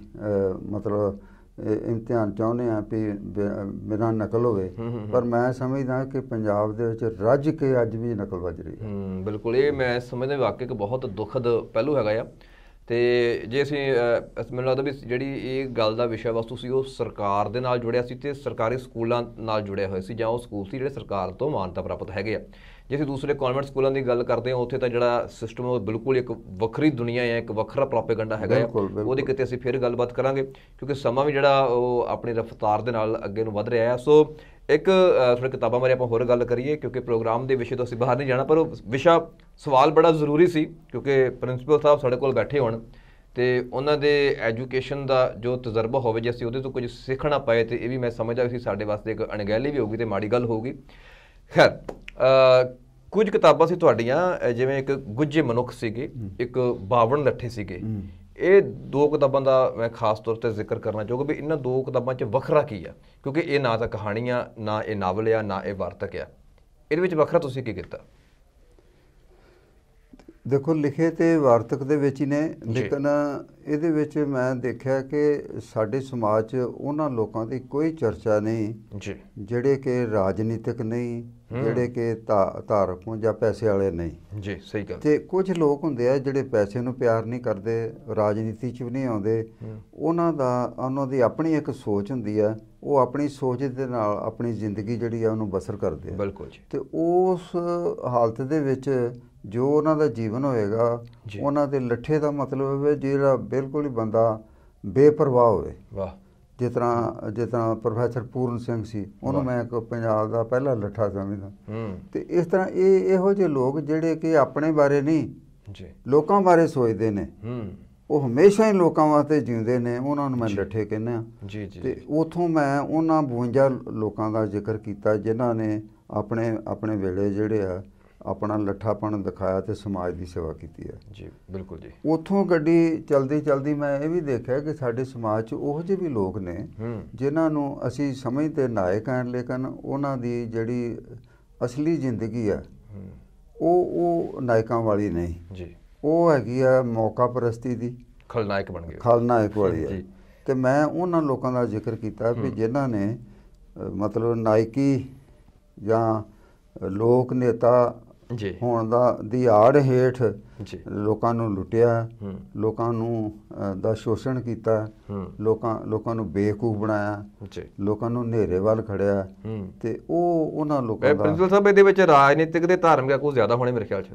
ਮਤਲਬ ਇਮਤਿਹਾਨ ਚਾਹੁੰਦੇ ਆ ਵੀ ਮੇਰਾ ਨਕਲ ਹੋਵੇ ਪਰ ਮੈਂ ਸਮਝਦਾ ਕਿ ਪੰਜਾਬ ਦੇ ਵਿੱਚ ਰੱਜ ਕੇ ਅੱਜ ਵੀ ਨਕਲ ਵੱਜ ਰਹੀ ਹੈ ਬਿਲਕੁਲ ਇਹ ਮੈਂ ਸਮਝਦਾ ਵਾਕਿਆ ਕਿ ਬਹੁਤ ਦੁਖਦ ਪਹਿਲੂ ਹੈਗਾ ਆ ਤੇ ਜੇ ਅਸੀਂ ਮੈਨੂੰ ਲੱਗਦਾ ਵੀ ਜਿਹੜੀ ਇਹ ਗੱਲ ਦਾ ਵਿਸ਼ਾ ਵਸਤੂ ਸੀ ਉਹ ਸਰਕਾਰ ਦੇ ਨਾਲ ਜੁੜਿਆ ਸੀ ਤੇ ਸਰਕਾਰੀ ਸਕੂਲਾਂ ਨਾਲ ਜੁੜਿਆ ਹੋਇਆ ਸੀ ਜਾਂ ਉਹ ਸਕੂਲ ਸੀ ਜਿਹੜੇ ਸਰਕਾਰ ਤੋਂ ਮਾਨਤਾ ਪ੍ਰਾਪਤ ਹੈਗੇ ਆ ਜੇ ਅਸੀਂ ਦੂਸਰੇ ਕਨਵੈਂਟ ਸਕੂਲਾਂ ਦੀ ਗੱਲ ਕਰਦੇ ਆ ਉੱਥੇ ਤਾਂ ਜਿਹੜਾ ਸਿਸਟਮ ਉਹ ਬਿਲਕੁਲ ਇੱਕ ਵੱਖਰੀ ਦੁਨੀਆ ਹੈ ਇੱਕ ਵੱਖਰਾ ਪ੍ਰੋਪੇਗੈਂਡਾ ਹੈਗਾ ਆ ਕਿਤੇ ਅਸੀਂ ਫਿਰ ਗੱਲਬਾਤ ਕਰਾਂਗੇ ਕਿਉਂਕਿ ਸਮਾਂ ਵੀ ਜਿਹੜਾ ਉਹ ਆਪਣੀ ਰਫ਼ਤਾਰ ਦੇ ਨਾਲ ਅੱਗੇ ਨੂੰ ਵਧ ਰਿਹਾ ਹੈ ਸੋ ਇੱਕ ਥੋੜੇ ਕਿਤਾਬਾਂ ਬਾਰੇ ਆਪਾਂ ਹੋਰ ਗੱਲ ਕਰੀਏ ਕਿਉਂਕਿ ਪ੍ਰੋਗਰਾਮ ਦੇ ਵਿਸ਼ੇ ਤੋਂ ਅਸੀਂ ਬਾਹਰ ਨਹੀਂ ਜਾਣਾ ਪਰ ਉਹ ਵਿਸ਼ਾ ਸਵਾਲ ਬੜਾ ਜ਼ਰੂਰੀ ਸੀ ਕਿਉਂਕਿ ਪ੍ਰਿੰਸੀਪਲ ਸਾਹਿਬ ਸਾਡੇ ਕੋਲ ਬੈਠੇ ਹੋਣ ਤੇ ਉਹਨਾਂ ਦੇ ਐਜੂਕੇਸ਼ਨ ਦਾ ਜੋ ਤਜਰਬਾ ਹੋਵੇ ਜੇ ਅਸੀਂ ਉਹਦੇ ਤੋਂ ਕੁਝ ਸਿੱਖਣਾ ਪਾਏ ਤੇ ਇਹ ਵੀ ਮੈਂ ਸਮਝਦਾ ਸੀ ਸਾਡੇ ਵਾਸਤੇ ਇੱਕ ਅਣਗਹਿਲੀ ਵੀ ਹੋਊਗੀ ਤੇ ਮਾੜੀ ਗੱਲ ਹੋਊਗੀ ਖੈਰ ਕੁਝ ਕਿਤਾਬਾਂ ਸੀ ਤੁਹਾਡੀਆਂ ਜਿਵੇਂ ਇੱਕ ਗੁੱਜੇ ਮਨੁੱਖ ਸੀਗੇ ਇੱਕ ਬਾਵਣ ਲੱਠੇ ਸੀਗੇ ਇਹ ਦੋ ਕਿਤਾਬਾਂ ਦਾ ਮੈਂ ਖਾਸ ਤੌਰ ਤੇ ਜ਼ਿਕਰ ਕਰਨਾ ਚਾਹੁੰਗਾ ਵੀ ਇਹਨਾਂ ਦੋ ਕਿਤਾਬਾਂ 'ਚ ਵੱਖਰਾ ਕੀ ਆ ਕਿਉਂਕਿ ਇਹ ਨਾ ਤਾਂ ਕਹਾਣੀਆਂ ਨਾ ਇਹ ਨਾਵਲ ਆ ਨਾ ਇਹ ਵਾਰਤਕ ਆ ਇਹਦੇ ਵਿੱਚ ਵੱਖਰਾ ਤੁਸੀਂ ਕੀ ਕੀਤਾ ਦੇਖੋ ਲਿਖੇ ਤੇ ਵਾਰਤਕ ਦੇ ਵਿੱਚ ਹੀ ਨੇ ਲੇਕਿਨ ਇਹਦੇ ਵਿੱਚ ਮੈਂ ਦੇਖਿਆ ਕਿ ਸਾਡੇ ਸਮਾਜ 'ਚ ਉਹਨਾਂ ਲੋਕਾਂ ਦੀ ਕੋਈ ਚਰਚਾ ਨਹੀਂ ਜਿਹੜੇ ਕਿ ਰਾਜਨੀਤਿਕ ਨਹੀਂ ਜਿਹੜੇ ਕਿ ਧਾਰਕ ਹੋਂ ਜਾਂ ਪੈਸੇ ਵਾਲੇ ਨਹੀਂ ਜੀ ਸਹੀ ਗੱਲ ਤੇ ਕੁਝ ਲੋਕ ਹੁੰਦੇ ਆ ਜਿਹੜੇ ਪੈਸੇ ਨੂੰ ਪਿਆਰ ਨਹੀਂ ਕਰਦੇ ਰਾਜਨੀਤੀ 'ਚ ਵੀ ਨਹੀਂ ਆਉਂਦੇ ਉਹਨਾਂ ਦਾ ਉਹਨਾਂ ਦੀ ਆਪਣੀ ਇੱਕ ਸੋਚ ਹੁੰਦੀ ਆ ਉਹ ਆਪਣੀ ਸੋਚ ਦੇ ਨਾਲ ਆਪਣੀ ਜ਼ਿੰਦਗੀ ਜਿਹੜੀ ਆ ਉਹਨੂੰ ਬਸਰ ਕਰਦੇ ਆ ਬਿਲਕੁਲ ਜੀ ਤੇ ਉਸ ਹਾਲਤ ਦੇ ਵਿੱਚ ਜੋ ਉਹਨਾਂ ਦਾ ਜੀਵਨ ਹੋਏਗਾ ਉਹਨਾਂ ਦੇ ਲੱਠੇ ਦਾ ਮਤਲਬ ਹੈ ਜਿਹੜਾ ਬਿਲਕੁਲ ਹੀ ਬੰਦਾ ਬੇਪਰਵਾਹ ਹੋਵੇ ਵਾਹ ਜਿਸ ਤਰ੍ਹਾਂ ਜਿਸ ਤਰ੍ਹਾਂ ਪ੍ਰੋਫੈਸਰ ਪੂਰਨ ਸਿੰਘ ਸੀ ਉਹਨੂੰ ਮੈਂ ਇੱਕ ਪੰਜਾਬ ਦਾ ਪਹਿਲਾ ਲੱਠਾ ਸਮਝਦਾ ਤੇ ਇਸ ਤਰ੍ਹਾਂ ਇਹ ਇਹੋ ਜਿਹੇ ਲੋਕ ਜਿਹੜੇ ਕਿ ਆਪਣੇ ਬਾਰੇ ਨਹੀਂ ਜੀ ਲੋਕਾਂ ਬਾਰੇ ਸੋਚਦੇ ਨੇ ਉਹ ਹਮੇਸ਼ਾ ਹੀ ਲੋਕਾਂ ਵਾਸਤੇ ਜਿਉਂਦੇ ਨੇ ਉਹਨਾਂ ਨੂੰ ਮੈਂ ਲੱਠੇ ਕਹਿੰਦਾ ਜੀ ਜੀ ਤੇ ਉਥੋਂ ਮੈਂ ਉਹਨਾਂ 52 ਲੋਕਾਂ ਦਾ ਜ਼ਿਕਰ ਕੀਤਾ ਜਿਨ੍ਹਾਂ ਨੇ ਆਪਣੇ ਆਪਣੇ ਵੇਲੇ ਜਿਹੜੇ ਆ ਆਪਣਾ ਲੱਠਾਪਣ ਦਿਖਾਇਆ ਤੇ ਸਮਾਜ ਦੀ ਸੇਵਾ ਕੀਤੀ ਹੈ ਜੀ ਬਿਲਕੁਲ ਜੀ ਉਥੋਂ ਗੱਡੀ ਚਲਦੀ ਚਲਦੀ ਮੈਂ ਇਹ ਵੀ ਦੇਖਿਆ ਕਿ ਸਾਡੇ ਸਮਾਜ 'ਚ ਉਹ ਜਿਹੇ ਵੀ ਲੋਕ ਨੇ ਜਿਨ੍ਹਾਂ ਨੂੰ ਅਸੀਂ ਸਮਝਦੇ ਨਾਇਕ ਹਨ ਲੇਕਿਨ ਉਹਨਾਂ ਦੀ ਜਿਹੜੀ ਅਸਲੀ ਜ਼ਿੰਦਗੀ ਆ ਉਹ ਉਹ ਨਾਇਕਾਂ ਵਾਲੀ ਨਹੀਂ ਜੀ ਉਹ ਹੈਗੀ ਆ ਮੌਕਾ ਪ੍ਰਸਤੀ ਦੀ ਖਲਨਾਇਕ ਬਣ ਗਏ ਖਲਨਾਇਕ ਵਾਲੀ ਹੈ ਤੇ ਮੈਂ ਉਹਨਾਂ ਲੋਕਾਂ ਦਾ ਜ਼ਿਕਰ ਕੀਤਾ ਵੀ ਜਿਨ੍ਹਾਂ ਨੇ ਮਤਲਬ ਨਾਇਕੀ ਜਾਂ ਲੋਕ ਨੇਤਾ ਜੀ ਹੁਣ ਦਾ ਦੀ ਆੜ ਹੇਠ ਜੀ ਲੋਕਾਂ ਨੂੰ ਲੁੱਟਿਆ ਲੋਕਾਂ ਨੂੰ ਦਾ ਸ਼ੋਸ਼ਣ ਕੀਤਾ ਲੋਕਾਂ ਲੋਕਾਂ ਨੂੰ ਬੇਕੂਫ ਬਣਾਇਆ ਜੀ ਲੋਕਾਂ ਨੂੰ ਹਨੇਰੇ ਵੱਲ ਖੜਿਆ ਤੇ ਉਹ ਉਹਨਾਂ ਲੋਕਾਂ ਦਾ ਪ੍ਰਿੰਸੀਪਲ ਸਾਹਿਬ ਇਹਦੇ ਵਿੱਚ ਰਾਜਨੀਤਿਕ ਤੇ ਧਾਰਮਿਕ ਆ ਕੁਝ ਜ਼ਿਆਦਾ ਹੋਣੇ ਮੇਰੇ ਖਿਆਲ 'ਚ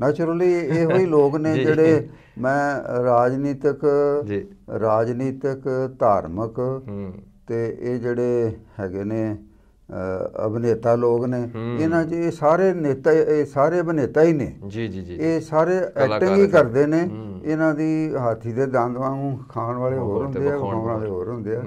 ਨੈਚੁਰਲੀ ਇਹੋ ਹੀ ਲੋਕ ਨੇ ਜਿਹੜੇ ਮੈਂ ਰਾਜਨੀਤਿਕ ਜੀ ਰਾਜਨੀਤਿਕ ਧਾਰਮਿਕ ਤੇ ਇਹ ਜਿਹੜੇ ਹੈਗੇ ਨੇ ਅਭਿਨੇਤਾ ਲੋਕ ਨੇ ਇਹਨਾਂ 'ਚ ਇਹ ਸਾਰੇ ਨੇਤਾ ਇਹ ਸਾਰੇ ਅਭਿਨੇਤਾ ਹੀ ਨੇ ਜੀ ਜੀ ਜੀ ਇਹ ਸਾਰੇ ਐਕਟਿੰਗ ਹੀ ਕਰਦੇ ਨੇ ਇਹਨਾਂ ਦੀ ਹਾਥੀ ਦੇ ਦੰਦ ਵਾਂਗੂ ਖਾਣ ਵਾਲੇ ਹੋਰ ਹੁੰਦੇ ਆ ਖਾਣ ਵਾਲੇ ਹੋਰ ਹੁੰਦੇ ਆ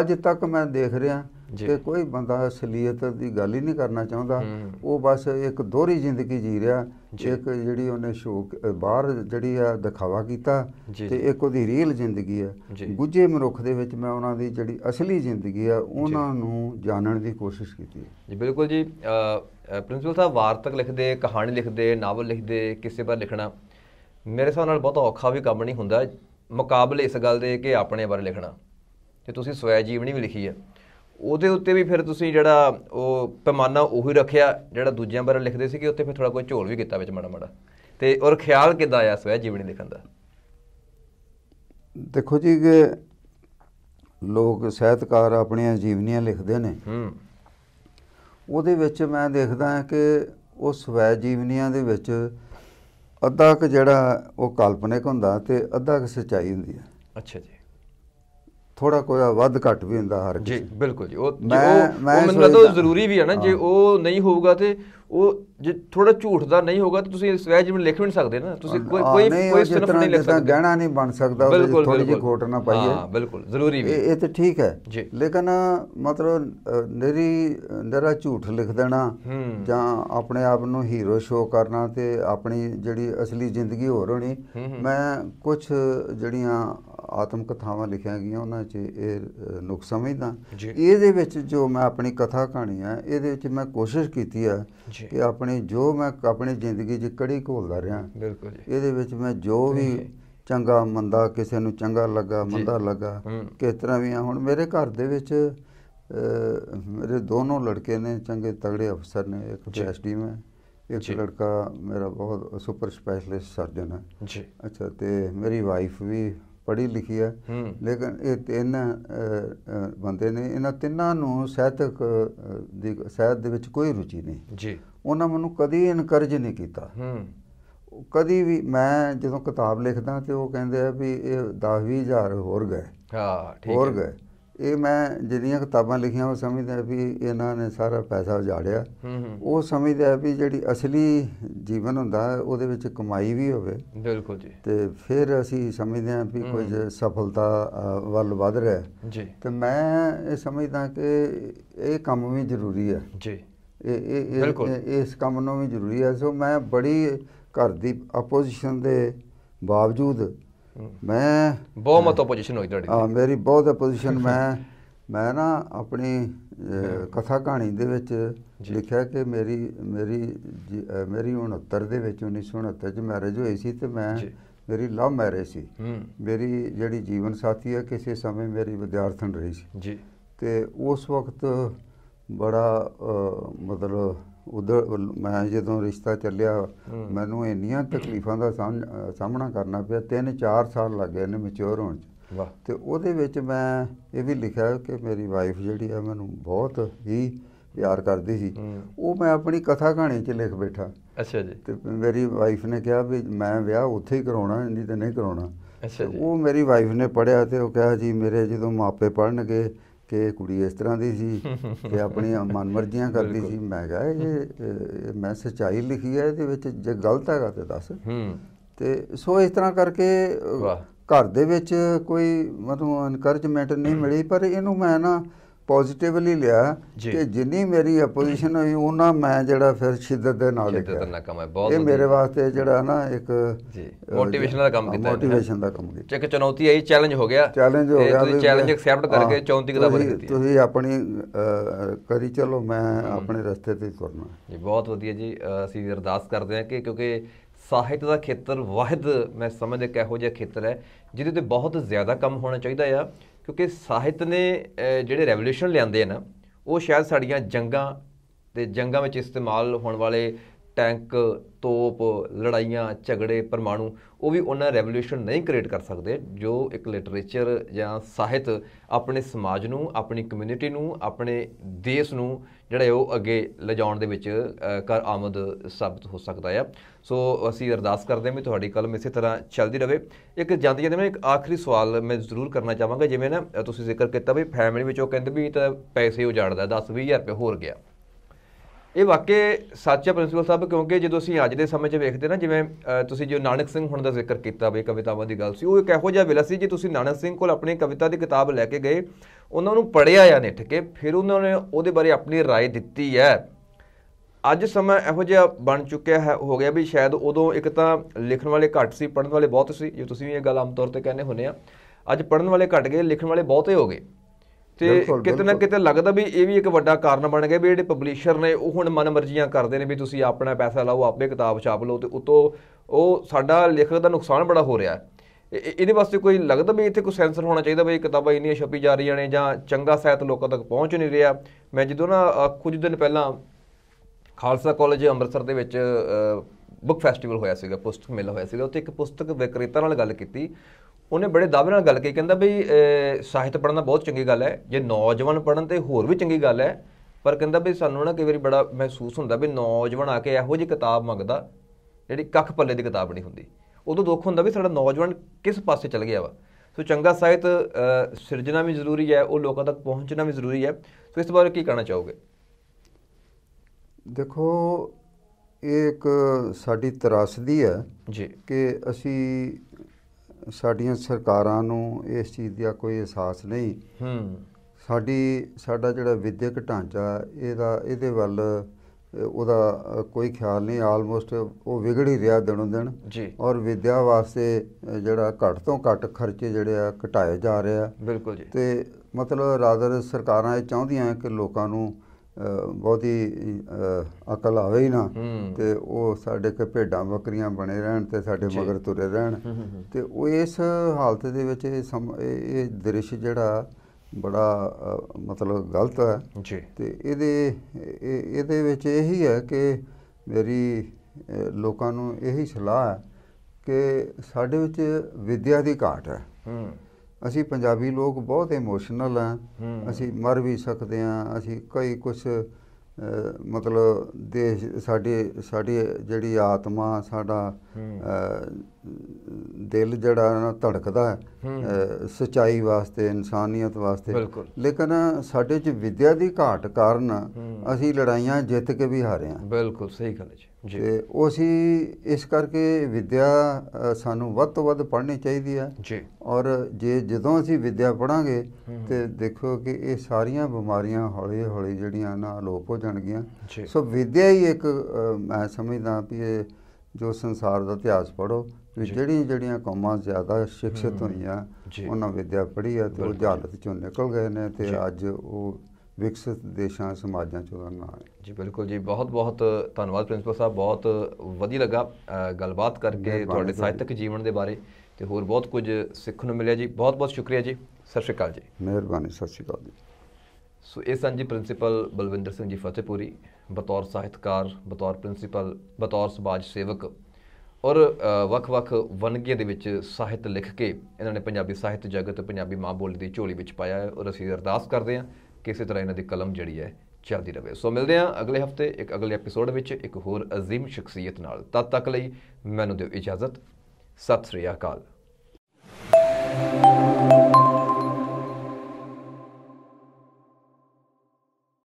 ਅੱਜ ਤੱਕ ਮੈਂ ਦੇਖ ਰਿਹਾ ਕਿ ਕੋਈ ਬੰਦਾ ਅਸਲੀਅਤ ਦੀ ਗੱਲ ਹੀ ਨਹੀਂ ਕਰਨਾ ਚਾਹੁੰਦਾ ਉਹ ਬਸ ਇੱਕ ਦੋਹਰੀ ਜ਼ਿੰਦਗੀ ਜੀ ਰਿਹਾ ਇੱਕ ਜਿਹੜੀ ਉਹਨੇ ਸ਼ੋਕ ਬਾਹਰ ਜਿਹੜੀ ਆ ਦਿਖਾਵਾ ਕੀਤਾ ਤੇ ਇੱਕ ਉਹਦੀ ਰੀਅਲ ਜ਼ਿੰਦਗੀ ਆ ਗੁੱਜੇ ਮਨੁੱਖ ਦੇ ਵਿੱਚ ਮੈਂ ਉਹਨਾਂ ਦੀ ਜਿਹੜੀ ਅਸਲੀ ਜ਼ਿੰਦਗੀ ਆ ਉਹਨਾਂ ਨੂੰ ਜਾਣਨ ਦੀ ਕੋਸ਼ਿਸ਼ ਕੀਤੀ ਜੀ ਬਿਲਕੁਲ ਜੀ ਪ੍ਰਿੰਸੀਪਲ ਸਾਹਿਬ ਵਾਰਤਕ ਲਿਖਦੇ ਕਹਾਣੀ ਲਿਖਦੇ ਨਾਵਲ ਲਿਖਦੇ ਕਿਸੇ ਪਰ ਲਿਖਣਾ ਮੇਰੇ ਸਾਹ ਨਾਲ ਬਹੁਤ ਔਖਾ ਵੀ ਕੰਮ ਨਹੀਂ ਹੁੰਦਾ ਮੁਕਾਬਲੇ ਇਸ ਗੱਲ ਦੇ ਕਿ ਆਪਣੇ ਬਾਰੇ ਲਿਖਣਾ ਤੇ ਤੁਸੀਂ ਸਵੈ ਜੀਵਨੀ ਵੀ ਲਿਖੀ ਹੈ ਉਹਦੇ ਉੱਤੇ ਵੀ ਫਿਰ ਤੁਸੀਂ ਜਿਹੜਾ ਉਹ ਪੈਮਾਨਾ ਉਹੀ ਰੱਖਿਆ ਜਿਹੜਾ ਦੂਜਿਆਂ ਬਾਰੇ ਲਿਖਦੇ ਸੀ ਕਿ ਉੱਤੇ ਫਿਰ ਥੋੜਾ ਕੋਈ ਝੋਲ ਵੀ ਕੀਤਾ ਵਿੱਚ ਮਾੜਾ ਮਾੜਾ ਤੇ ਔਰ ਖਿਆਲ ਕਿਦਾਂ ਆਇਆ ਸਵੈ ਜੀਵਨੀ ਲਿਖਣ ਦਾ ਦੇਖੋ ਜੀ ਕਿ ਲੋਕ ਸਾਹਿਤਕਾਰ ਆਪਣੀਆਂ ਜੀਵਨੀਆਂ ਲਿਖਦੇ ਨੇ ਹੂੰ ਉਹਦੇ ਵਿੱਚ ਮੈਂ ਦੇਖਦਾ ਹਾਂ ਕਿ ਉਹ ਸਵੈ ਜੀਵਨੀਆਂ ਦੇ ਵਿੱਚ ਅੱਧਾ ਕ ਜਿਹੜਾ ਉਹ ਕਲਪਨਿਕ ਹੁੰਦਾ ਤੇ ਅੱਧਾ ਕ ਸਚਾਈ ਹੁੰਦੀ ਹੈ ਅੱਛਾ ਜੀ ਥੋੜਾ ਕੋਈ ਵੱਧ ਘੱਟ ਵੀ ਹੁੰਦਾ ਹਰ ਜੀ ਬਿਲਕੁਲ ਜੀ ਉਹ ਉਹ ਮੈਨੂੰ ਲੱਗਦਾ ਜ਼ਰੂਰੀ ਵੀ ਹੈ ਨਾ ਜੇ ਉਹ ਨਹੀਂ ਹੋਊਗਾ ਤੇ ਉਹ ਜੇ ਥੋੜਾ ਝੂਠ ਦਾ ਨਹੀਂ ਹੋਗਾ ਤਾਂ ਤੁਸੀਂ ਸਵੈ ਜੀਵਨ ਲਿਖ ਵੀ ਨਹੀਂ ਸਕਦੇ ਨਾ ਤੁਸੀਂ ਕੋਈ ਕੋਈ ਕੋਈ ਸਿਰਫ ਨਹੀਂ ਲਿਖ ਸਕਦੇ ਗਹਿਣਾ ਨਹੀਂ ਬਣ ਸਕਦਾ ਉਹ ਥੋੜੀ ਜਿਹੀ ਖੋਟ ਨਾ ਪਾਈਏ ਹਾਂ ਬਿਲਕੁਲ ਜ਼ਰੂਰੀ ਵੀ ਇਹ ਤੇ ਠੀਕ ਹੈ ਜੀ ਲੇਕਿਨ ਮਤਲਬ ਨੇਰੀ ਨਰਾ ਝੂਠ ਲਿਖ ਦੇਣਾ ਜਾਂ ਆਪਣੇ ਆਪ ਨੂੰ ਹੀਰੋ ਸ਼ੋਅ ਕਰਨਾ ਤੇ ਆਪਣੀ ਜਿਹੜੀ ਅਸਲੀ ਜ਼ਿੰਦਗੀ ਹੋਰ ਹੋਣੀ ਮੈਂ ਕੁਝ ਜਿਹੜੀਆਂ ਆਤਮ ਕਥਾਵਾਂ ਲਿਖਿਆ ਗਈਆਂ ਉਹਨਾਂ 'ਚ ਇਹ ਨੁਕ ਸਮਝਦਾ ਇਹਦੇ ਵਿੱਚ ਜੋ ਮੈਂ ਆਪਣੀ ਕਥਾ ਕਹਾਣੀ ਆ ਇਹਦੇ ਵਿੱਚ ਮੈਂ ਕੋਸ਼ਿਸ਼ ਕੀਤੀ ਆ ਜੀ ਕਿ ਆਪਣੀ ਜੋ ਮੈਂ ਆਪਣੀ ਜ਼ਿੰਦਗੀ 'ਚ ਕੜੀ ਘੋਲਦਾ ਰਿਹਾ ਬਿਲਕੁਲ ਜੀ ਇਹਦੇ ਵਿੱਚ ਮੈਂ ਜੋ ਵੀ ਚੰਗਾ ਮੰਦਾ ਕਿਸੇ ਨੂੰ ਚੰਗਾ ਲੱਗਾ ਮੰਦਾ ਲੱਗਾ ਕਿਸ ਤਰ੍ਹਾਂ ਵੀ ਆ ਹੁਣ ਮੇਰੇ ਘਰ ਦੇ ਵਿੱਚ ਮੇਰੇ ਦੋਨੋਂ ਲੜਕੇ ਨੇ ਚੰਗੇ ਤਗੜੇ ਅਫਸਰ ਨੇ ਇੱਕ ਪੀਐਸਡੀ ਮੈਂ ਇੱਕ ਲੜਕਾ ਮੇਰਾ ਬਹੁਤ ਸੁਪਰ ਸਪੈਸ਼ਲਿਸਟ ਸਰਜਨ ਹੈ ਜੀ ਅੱਛਾ ਤੇ ਮੇਰੀ ਵਾਈਫ ਵੀ ਪੜ੍ਹੀ ਲਿਖੀ ਹੈ ਲੇਕਿਨ ਇਹ ਤਿੰਨ ਬੰਦੇ ਨੇ ਇਹਨਾਂ ਤਿੰਨਾਂ ਨੂੰ ਸਾਹਿਤਕ ਦੀ ਸਾਹਿਤ ਦੇ ਵਿੱਚ ਕੋਈ ਰੁਚੀ ਨਹੀਂ ਜੀ ਉਹਨਾਂ ਮੈਨੂੰ ਕਦੀ ਇਨਕਰਜ ਨਹੀਂ ਕੀਤਾ ਹੂੰ ਕਦੀ ਵੀ ਮੈਂ ਜਦੋਂ ਕਿਤਾਬ ਲਿਖਦਾ ਤੇ ਉਹ ਕਹਿੰਦੇ ਆ ਵੀ ਇਹ 10 20000 ਹੋਰ ਗਏ ਹਾਂ ਠੀਕ ਹੋਰ ਗਏ ਇਹ ਮੈਂ ਜਿੰਨੀਆਂ ਕਿਤਾਬਾਂ ਲਿਖੀਆਂ ਉਹ ਸਮਝਦਾ ਵੀ ਇਹਨਾਂ ਨੇ ਸਾਰਾ ਪੈਸਾ ਉਜਾੜਿਆ ਉਹ ਸਮਝਦਾ ਵੀ ਜਿਹੜੀ ਅਸਲੀ ਜੀਵਨ ਹੁੰਦਾ ਉਹਦੇ ਵਿੱਚ ਕਮਾਈ ਵੀ ਹੋਵੇ ਬਿਲਕੁਲ ਜੀ ਤੇ ਫਿਰ ਅਸੀਂ ਸਮਝਦੇ ਹਾਂ ਵੀ ਕੁਝ ਸਫਲਤਾ ਵੱਲ ਵਧ ਰਿਹਾ ਜੀ ਤੇ ਮੈਂ ਇਹ ਸਮਝਦਾ ਕਿ ਇਹ ਕੰਮ ਵੀ ਜ਼ਰੂਰੀ ਹੈ ਜੀ ਇਹ ਇਹ ਇਸ ਕੰਮ ਨੂੰ ਵੀ ਜ਼ਰੂਰੀ ਹੈ ਸੋ ਮੈਂ ਬੜੀ ਘਰ ਦੀ ਆਪੋਜੀਸ਼ਨ ਦੇ ਬਾਵਜੂਦ ਮੈਂ ਬਹੁਤ ਪੋਜੀਸ਼ਨ ਹੋਈ ਤੁਹਾਡੀ ਹਾਂ ਮੇਰੀ ਬਹੁਤ ਪੋਜੀਸ਼ਨ ਮੈਂ ਮੈਂ ਨਾ ਆਪਣੀ ਕਥਾ ਕਹਾਣੀ ਦੇ ਵਿੱਚ ਲਿਖਿਆ ਕਿ ਮੇਰੀ ਮੇਰੀ ਮੇਰੀ 69 ਦੇ ਵਿੱਚ 1969 ਚ ਮੈਰਿਜ ਹੋਈ ਸੀ ਤੇ ਮੈਂ ਮੇਰੀ ਲਵ ਮੈਰਿਜ ਸੀ ਮੇਰੀ ਜਿਹੜੀ ਜੀਵਨ ਸਾਥੀ ਹੈ ਕਿਸੇ ਸਮੇਂ ਮੇਰੀ ਵਿਦਿਆਰਥਣ ਰਹੀ ਸੀ ਜੀ ਤੇ ਉਸ ਵਕਤ ਬੜਾ ਮਤਲਬ ਉਧਰ ਮੈਂ ਜਦੋਂ ਰਿਸ਼ਤਾ ਚੱਲਿਆ ਮੈਨੂੰ ਇੰਨੀਆਂ ਤਕਲੀਫਾਂ ਦਾ ਸਾਹਮਣਾ ਕਰਨਾ ਪਿਆ 3-4 ਸਾਲ ਲੱਗ ਗਏ ਨੇ ਮੈਚੁਰ ਹੋਣ ਚ ਤੇ ਉਹਦੇ ਵਿੱਚ ਮੈਂ ਇਹ ਵੀ ਲਿਖਿਆ ਕਿ ਮੇਰੀ ਵਾਈਫ ਜਿਹੜੀ ਆ ਮੈਨੂੰ ਬਹੁਤ ਹੀ ਪਿਆਰ ਕਰਦੀ ਸੀ ਉਹ ਮੈਂ ਆਪਣੀ ਕਥਾ ਕਹਾਣੀ 'ਚ ਲਿਖ ਬੈਠਾ ਅੱਛਾ ਜੀ ਤੇ ਮੇਰੀ ਵਾਈਫ ਨੇ ਕਿਹਾ ਵੀ ਮੈਂ ਵਿਆਹ ਉੱਥੇ ਹੀ ਕਰਾਉਣਾ ਨਹੀਂ ਤੇ ਨਹੀਂ ਕਰਾਉਣਾ ਅੱਛਾ ਜੀ ਉਹ ਮੇਰੀ ਵਾਈਫ ਨੇ ਪੜਿਆ ਤੇ ਉਹ ਕਿਹਾ ਜੀ ਮੇਰੇ ਜਦੋਂ ਮਾਪੇ ਪੜਨਗੇ ਕਿ ਇਹ ਕੁੜੀ ਇਸ ਤਰ੍ਹਾਂ ਦੀ ਸੀ ਕਿ ਆਪਣੀਆਂ ਮਨਮਰਜ਼ੀਆਂ ਕਰਦੀ ਸੀ ਮੈਂ ਕਿਹਾ ਇਹ ਮੈਂ ਸਚਾਈ ਲਿਖੀ ਹੈ ਇਹਦੇ ਵਿੱਚ ਜੇ ਗਲਤ ਹੈਗਾ ਤੇ ਦੱਸ ਹੂੰ ਤੇ ਸੋ ਇਸ ਤਰ੍ਹਾਂ ਕਰਕੇ ਘਰ ਦੇ ਵਿੱਚ ਕੋਈ ਮਤਲਬ ਇਨਕਰੇਜਮੈਂਟ ਨਹੀਂ ਮਿਲੀ ਪਰ ਇਹਨੂੰ ਮੈਂ ਨਾ ਪੋਜ਼ਿਟਿਵਲੀ ਲਿਆ ਕਿ ਜਿੰਨੀ ਮੇਰੀ ਆਪੋਜੀਸ਼ਨ ਹੋਈ ਉਹਨਾਂ ਮੈਂ ਜਿਹੜਾ ਫਿਰ ਸ਼ਿੱਦਤ ਦੇ ਨਾਲ ਲਿਖਿਆ ਸ਼ਿੱਦਤ ਨਾਲ ਕੰਮ ਹੈ ਬਹੁਤ ਇਹ ਮੇਰੇ ਵਾਸਤੇ ਜਿਹੜਾ ਨਾ ਇੱਕ ਜੀ ਮੋਟੀਵੇਸ਼ਨ ਦਾ ਕੰਮ ਕੀਤਾ ਮੋਟੀਵੇਸ਼ਨ ਦਾ ਕੰਮ ਕੀਤਾ ਇੱਕ ਚੁਣੌਤੀ ਆਈ ਚੈਲੰਜ ਹੋ ਗਿਆ ਚੈਲੰਜ ਹੋ ਗਿਆ ਤੁਸੀਂ ਚੈਲੰਜ ਐਕਸੈਪਟ ਕਰਕੇ 34 ਕਿਤਾਬਾਂ ਲਿਖ ਦਿੱਤੀਆਂ ਤੁਸੀਂ ਆਪਣੀ ਕਰੀ ਚਲੋ ਮੈਂ ਆਪਣੇ ਰਸਤੇ ਤੇ ਤੁਰਨਾ ਜੀ ਬਹੁਤ ਵਧੀਆ ਜੀ ਅਸੀਂ ਅਰਦਾਸ ਕਰਦੇ ਹਾਂ ਕਿ ਕਿਉਂਕਿ ਸਾਹਿਤ ਦਾ ਖੇਤਰ ਵਾਹਿਦ ਮੈਂ ਸਮਝਦਾ ਕਿ ਇਹੋ ਜਿਹਾ ਖੇਤਰ ਹੈ ਜਿਹਦੇ ਤੇ ਬਹੁਤ ਜ਼ਿਆਦਾ ਕੰਮ ਹੋਣਾ ਚਾਹੀਦਾ ਆ ਕਿਉਂਕਿ ਸਾਹਿਤ ਨੇ ਜਿਹੜੇ ਰੈਵੋਲੂਸ਼ਨ ਲਿਆਂਦੇ ਆ ਨਾ ਉਹ ਸ਼ਾਇਦ ਸਾਡੀਆਂ ਜੰਗਾਂ ਤੇ ਜੰਗਾਂ ਵਿੱਚ ਇਸਤੇਮਾਲ ਹੋਣ ਵਾਲੇ ਟੈਂਕ ਤੋਪ ਲੜਾਈਆਂ ਝਗੜੇ ਪਰਮਾਣੂ ਉਹ ਵੀ ਉਹਨਾਂ ਰੈਵੋਲੂਸ਼ਨ ਨਹੀਂ ਕ੍ਰੀਏਟ ਕਰ ਸਕਦੇ ਜੋ ਇੱਕ ਲਿਟਰੇਚਰ ਜਾਂ ਸਾਹਿਤ ਆਪਣੇ ਸਮਾਜ ਨੂੰ ਆਪਣੀ ਕਮਿਊਨਿਟੀ ਨੂੰ ਆਪਣੇ ਦੇਸ਼ ਨੂੰ ਜਿਹੜਾ ਉਹ ਅੱਗੇ ਲਿਜਾਉਣ ਦੇ ਵਿੱਚ ਕਰ ਆਮਦ ਸਾਬਤ ਹੋ ਸਕਦਾ ਹੈ ਸੋ ਅਸੀਂ ਅਰਦਾਸ ਕਰਦੇ ਹਾਂ ਵੀ ਤੁਹਾਡੀ ਕਲਮ ਇਸੇ ਤਰ੍ਹਾਂ ਚੱਲਦੀ ਰਹੇ ਇੱਕ ਜਾਂਦੀ ਜਾਂਦੇ ਮੈਂ ਇੱਕ ਆਖਰੀ ਸਵਾਲ ਮੈਂ ਜ਼ਰੂਰ ਕਰਨਾ ਚਾਹਾਂਗਾ ਜਿਵੇਂ ਨਾ ਤੁਸੀਂ ਜ਼ਿਕਰ ਕੀਤਾ ਵੀ ਫੈਮਿਲੀ ਵਿੱਚ ਉਹ ਕਹਿੰਦੇ ਵੀ ਤਾਂ ਪੈਸੇ ਉਜਾੜਦਾ 10 20000 ਰੁਪਏ ਹੋਰ ਗਿਆ ਇਹ ਵਾਕਏ ਸੱਚ ਹੈ ਪ੍ਰਿੰਸੀਪਲ ਸਾਹਿਬ ਕਿਉਂਕਿ ਜਦੋਂ ਅਸੀਂ ਅੱਜ ਦੇ ਸਮੇਂ 'ਚ ਵੇਖਦੇ ਨਾ ਜਿਵੇਂ ਤੁਸੀਂ ਜੋ ਨਾਨਕ ਸਿੰਘ ਹੁਣ ਦਾ ਜ਼ਿਕਰ ਕੀਤਾ ਬਈ ਕਵਿਤਾਵਾਂ ਦੀ ਗੱਲ ਸੀ ਉਹ ਇੱਕ ਇਹੋ ਜਿਹਾ ਵਿਲਾ ਸੀ ਜੇ ਤੁਸੀਂ ਨਾਨਕ ਸਿੰਘ ਕੋਲ ਆਪਣੀ ਕਵਿਤਾ ਦੀ ਕਿਤਾਬ ਲੈ ਕੇ ਗਏ ਉਹਨਾਂ ਨੂੰ ਪੜਿਆ ਜਾਂ ਨਿੱਠ ਕੇ ਫਿਰ ਉਹਨਾਂ ਨੇ ਉਹਦੇ ਬਾਰੇ ਆਪਣੀ رائے ਦਿੱਤੀ ਹੈ ਅੱਜ ਸਮਾਂ ਇਹੋ ਜਿਹਾ ਬਣ ਚੁੱਕਿਆ ਹੈ ਹੋ ਗਿਆ ਵੀ ਸ਼ਾਇਦ ਉਦੋਂ ਇੱਕ ਤਾਂ ਲਿਖਣ ਵਾਲੇ ਘੱਟ ਸੀ ਪੜਨ ਵਾਲੇ ਬਹੁਤ ਸੀ ਜੇ ਤੁਸੀਂ ਵੀ ਇਹ ਗੱਲ ਆਮ ਤੌਰ ਤੇ ਕਹਿੰਦੇ ਹੁੰਨੇ ਆ ਅੱਜ ਪੜਨ ਵਾਲੇ ਘਟ ਗਏ ਲਿਖਣ ਵਾਲੇ ਬਹੁਤੇ ਹੋ ਗਏ ਤੇ ਕਿਤੇ ਨਾ ਕਿਤੇ ਲੱਗਦਾ ਵੀ ਇਹ ਵੀ ਇੱਕ ਵੱਡਾ ਕਾਰਨ ਬਣ ਗਿਆ ਵੀ ਜਿਹੜੇ ਪਬਲਿਸ਼ਰ ਨੇ ਉਹ ਹੁਣ ਮਨਮਰਜ਼ੀਆਂ ਕਰਦੇ ਨੇ ਵੀ ਤੁਸੀਂ ਆਪਣਾ ਪੈਸਾ ਲਾਓ ਆਪੇ ਕਿਤਾਬ ਛਾਪ ਲਓ ਤੇ ਉਤੋਂ ਉਹ ਸਾਡਾ ਲੇਖਕ ਦਾ ਨੁਕਸਾਨ ਬੜਾ ਹੋ ਰਿਹਾ ਹੈ ਇਹਦੇ ਵਾਸਤੇ ਕੋਈ ਲੱਗਦਾ ਵੀ ਇੱਥੇ ਕੋਈ ਸੈਂਸਰ ਹੋਣਾ ਚਾਹੀਦਾ ਵੀ ਕਿਤਾਬਾਂ ਇੰਨੀਆਂ ਛਪੀ ਜਾ ਰਹੀਆਂ ਨੇ ਜਾਂ ਚੰਗਾ ਸਾਹਿਤ ਲੋਕਾਂ ਤੱਕ ਪਹੁੰਚ ਨਹੀਂ ਰਿਹਾ ਮੈਂ ਜਦੋਂ ਨਾ ਕੁਝ ਦਿਨ ਪਹਿਲਾਂ ਖਾਲਸਾ ਕਾਲਜ ਅੰਮ੍ਰਿਤਸਰ ਦੇ ਵਿੱਚ ਬੁੱਕ ਫੈਸਟੀਵਲ ਹੋਇਆ ਸੀਗਾ ਪੁਸਤਕ ਮੇਲਾ ਹੋਇਆ ਸੀਗਾ ਉੱਥੇ ਇੱਕ ਪੁਸਤਕ ਵਿਕਰੇਤਾ ਨਾਲ ਗੱਲ ਕੀਤੀ ਉਹਨੇ ਬੜੇ ਦਾਅਵੇ ਨਾਲ ਗੱਲ ਕਹੀ ਕਹਿੰਦਾ ਬਈ ਸਾਹਿਤ ਪੜ੍ਹਨਾ ਬਹੁਤ ਚੰਗੀ ਗੱਲ ਹੈ ਜੇ ਨੌਜਵਾਨ ਪੜਨ ਤੇ ਹੋਰ ਵੀ ਚੰਗੀ ਗੱਲ ਹੈ ਪਰ ਕਹਿੰਦਾ ਬਈ ਸਾਨੂੰ ਨਾ ਕਈ ਵਾਰੀ ਬੜਾ ਮਹਿਸੂਸ ਹੁੰਦਾ ਵੀ ਨੌਜਵਾਨ ਆ ਕੇ ਇਹੋ ਜਿਹੀ ਕਿਤਾਬ ਮੰਗਦਾ ਜਿਹੜੀ ਕੱਖ ਪੱਲੇ ਦੀ ਕਿਤਾਬ ਨਹੀਂ ਹੁੰਦੀ ਉਦੋਂ ਦੁੱਖ ਹੁੰਦਾ ਵੀ ਸਾਡਾ ਨੌਜਵਾਨ ਕਿਸ ਪਾਸੇ ਚੱਲ ਗਿਆ ਵਾ ਸੋ ਚੰਗਾ ਸਾਹਿਤ ਸਿਰਜਣਾ ਵੀ ਜ਼ਰੂਰੀ ਹੈ ਉਹ ਲੋਕਾਂ ਤੱਕ ਪਹੁੰਚਣਾ ਵੀ ਜ਼ਰੂਰੀ ਹੈ ਸੋ ਇਸ ਬਾਰੇ ਕੀ ਕਹਿਣਾ ਚਾਹੋਗੇ ਦੇਖੋ ਇਹ ਇੱਕ ਸਾਡੀ ਤਰਾਸਦੀ ਹੈ ਜੀ ਕਿ ਅਸੀਂ ਸਾਡੀਆਂ ਸਰਕਾਰਾਂ ਨੂੰ ਇਸ ਚੀਜ਼ ਦਾ ਕੋਈ ਅਹਿਸਾਸ ਨਹੀਂ ਹੂੰ ਸਾਡੀ ਸਾਡਾ ਜਿਹੜਾ ਵਿਦਿਅਕ ਢਾਂਚਾ ਇਹਦਾ ਇਹਦੇ ਵੱਲ ਉਹਦਾ ਕੋਈ ਖਿਆਲ ਨਹੀਂ ਆਲਮੋਸਟ ਉਹ ਵਿਗੜ ਹੀ ਰਿਹਾ ਦਿਨੋਂ ਦਿਨ ਜੀ ਔਰ ਵਿਦਿਆ ਵਾਸਤੇ ਜਿਹੜਾ ਘੱਟ ਤੋਂ ਘੱਟ ਖਰਚੇ ਜਿਹੜੇ ਆ ਘਟਾਏ ਜਾ ਰਹੇ ਆ ਬਿਲਕੁਲ ਜੀ ਤੇ ਮਤਲਬ ਰਾਦਰ ਸਰਕਾਰਾਂ ਇਹ ਚਾਹੁੰਦੀਆਂ ਕਿ ਲੋਕਾਂ ਨੂੰ ਬਹੁਤੀ ਅਕਲ ਆਵੇ ਹੀ ਨਾ ਤੇ ਉਹ ਸਾਡੇ ਕੇ ਭੇਡਾਂ ਬੱਕਰੀਆਂ ਬਣੇ ਰਹਿਣ ਤੇ ਸਾਡੇ ਮਗਰ ਤੁਰੇ ਰਹਿਣ ਤੇ ਉਹ ਇਸ ਹਾਲਤ ਦੇ ਵਿੱਚ ਇਹ ਦ੍ਰਿਸ਼ ਜਿਹੜਾ ਬੜਾ ਮਤਲਬ ਗਲਤ ਹੈ ਜੀ ਤੇ ਇਹਦੇ ਇਹਦੇ ਵਿੱਚ ਇਹੀ ਹੈ ਕਿ ਮੇਰੀ ਲੋਕਾਂ ਨੂੰ ਇਹੀ ਸਲਾਹ ਹੈ ਕਿ ਸਾਡੇ ਵਿੱਚ ਵਿਦਿਆ ਦੀ ਘਾਟ ਹੈ ਹੂੰ ਅਸੀਂ ਪੰਜਾਬੀ ਲੋਕ ਬਹੁਤ ਇਮੋਸ਼ਨਲ ਆ ਅਸੀਂ ਮਰ ਵੀ ਸਕਦੇ ਆ ਅਸੀਂ ਕਈ ਕੁਝ ਮਤਲਬ ਦੇਸ਼ ਸਾਡੇ ਸਾਡੀ ਜਿਹੜੀ ਆਤਮਾ ਸਾਡਾ ਦਿਲ ਜਿਹੜਾ ਨਾ ਧੜਕਦਾ ਹੈ ਸਚਾਈ ਵਾਸਤੇ ਇਨਸਾਨੀਅਤ ਵਾਸਤੇ ਲੇਕਿਨ ਸਾਡੇ ਚ ਵਿਦਿਆ ਦੀ ਘਾਟ ਕਾਰਨ ਅਸੀਂ ਲੜਾਈਆਂ ਜਿੱਤ ਕੇ ਵੀ ਹਾਰੇ ਹਾਂ ਬਿਲਕੁਲ ਸਹੀ ਗੱਲ ਹੈ ਜੀ ਤੇ ਉਹ ਅਸੀਂ ਇਸ ਕਰਕੇ ਵਿਦਿਆ ਸਾਨੂੰ ਵੱਧ ਤੋਂ ਵੱਧ ਪੜ੍ਹਨੀ ਚਾਹੀਦੀ ਹੈ ਜੀ ਔਰ ਜੇ ਜਦੋਂ ਅਸੀਂ ਵਿਦਿਆ ਪੜਾਂਗੇ ਤੇ ਦੇਖੋ ਕਿ ਇਹ ਸਾਰੀਆਂ ਬਿਮਾਰੀਆਂ ਹੌਲੀ-ਹੌਲੀ ਜਿਹੜੀਆਂ ਨਾ ਅਲੋਪ ਹੋ ਜਾਣਗੀਆਂ ਸੋ ਵਿਦਿਆ ਹੀ ਇੱਕ ਮੈਂ ਸਮਝਦਾ ਵੀ ਇਹ ਜੋ ਸੰਸਾਰ ਦਾ ਇਤਿਹਾਸ ਪੜੋ ਵੀ ਜਿਹੜੀ ਜਿਹੜੀਆਂ ਕੌਮਾਂ ਜ਼ਿਆਦਾ ਸਿੱਖਿਅਤ ਹੋਈਆਂ ਉਹਨਾਂ ਵਿਦਿਆ ਪੜ੍ਹੀ ਆ ਤੇ ਉਹ ਜਹਾਲਤ ਚੋਂ ਨਿਕਲ ਗਏ ਨੇ ਤੇ ਅੱਜ ਉਹ ਵਿਕਸਿਤ ਦੇਸ਼ਾਂ ਸਮਾਜਾਂ ਚੋਂ ਦਾ ਨਾਲ ਹੈ ਜੀ ਬਿਲਕੁਲ ਜੀ ਬਹੁਤ ਬਹੁਤ ਧੰਨਵਾਦ ਪ੍ਰਿੰਸੀਪਲ ਸਾਹਿਬ ਬਹੁਤ ਵਧੀਆ ਲੱਗਾ ਗੱਲਬਾਤ ਕਰਕੇ ਤੁਹਾਡੇ ਸਾਹਿਤਕ ਜੀਵਨ ਦੇ ਬਾਰੇ ਤੇ ਹੋਰ ਬਹੁਤ ਕੁਝ ਸਿੱਖਣ ਨੂੰ ਮਿਲਿਆ ਜੀ ਬਹੁਤ ਬਹੁਤ ਸ਼ੁਕਰੀਆ ਜੀ ਸਤਿ ਸ਼੍ਰੀ ਅਕਾਲ ਜੀ ਮਿਹਰਬਾਨੀ ਸਤਿ ਸ਼੍ਰੀ ਅਕਾਲ ਜੀ ਸੋ ਇਹ ਸਨ ਜੀ ਪ੍ਰਿੰਸੀਪਲ ਬਲਵਿੰਦਰ ਸਿੰਘ ਜੀ ਫਤਿਹਪੁਰੀ ਬਤੌਰ ਸਾਹਿਤਕਾਰ ਬਤੌਰ ਪ੍ਰਿੰਸੀਪਲ ਬਤੌਰ ਸਮਾਜ ਸੇਵਕ ਔਰ ਵੱਖ-ਵੱਖ ਵਨਗੇ ਦੇ ਵਿੱਚ ਸਾਹਿਤ ਲਿਖ ਕੇ ਇਹਨਾਂ ਨੇ ਪੰਜਾਬੀ ਸਾਹਿਤ ਜਗਤ ਪੰਜਾਬੀ ਮਾਂ ਬੋਲੀ ਦੀ ਝੋਲੀ ਵਿੱਚ ਪਾਇਆ ਹੈ ਔਰ ਅਸੀਂ ਅਰਦਾਸ ਕਰਦੇ ਹਾਂ ਕਿ ਇਸੇ ਤਰ੍ਹਾਂ ਇਹਨਾਂ ਦੀ ਕਲਮ ਜਿਹੜੀ ਹੈ ਚੱਲਦੀ ਰਹੇ ਸੋ ਮਿਲਦੇ ਹਾਂ ਅਗਲੇ ਹਫਤੇ ਇੱਕ ਅਗਲੇ ਐਪੀਸੋਡ ਵਿੱਚ ਇੱਕ ਹੋਰ ਅਜ਼ੀਮ ਸ਼ਖਸੀਅਤ ਨਾਲ ਤਦ ਤੱਕ ਲਈ ਮੈਨੂੰ ਦਿਓ ਇਜਾਜ਼ਤ ਸਤਿ ਸ੍ਰੀ ਅਕਾਲ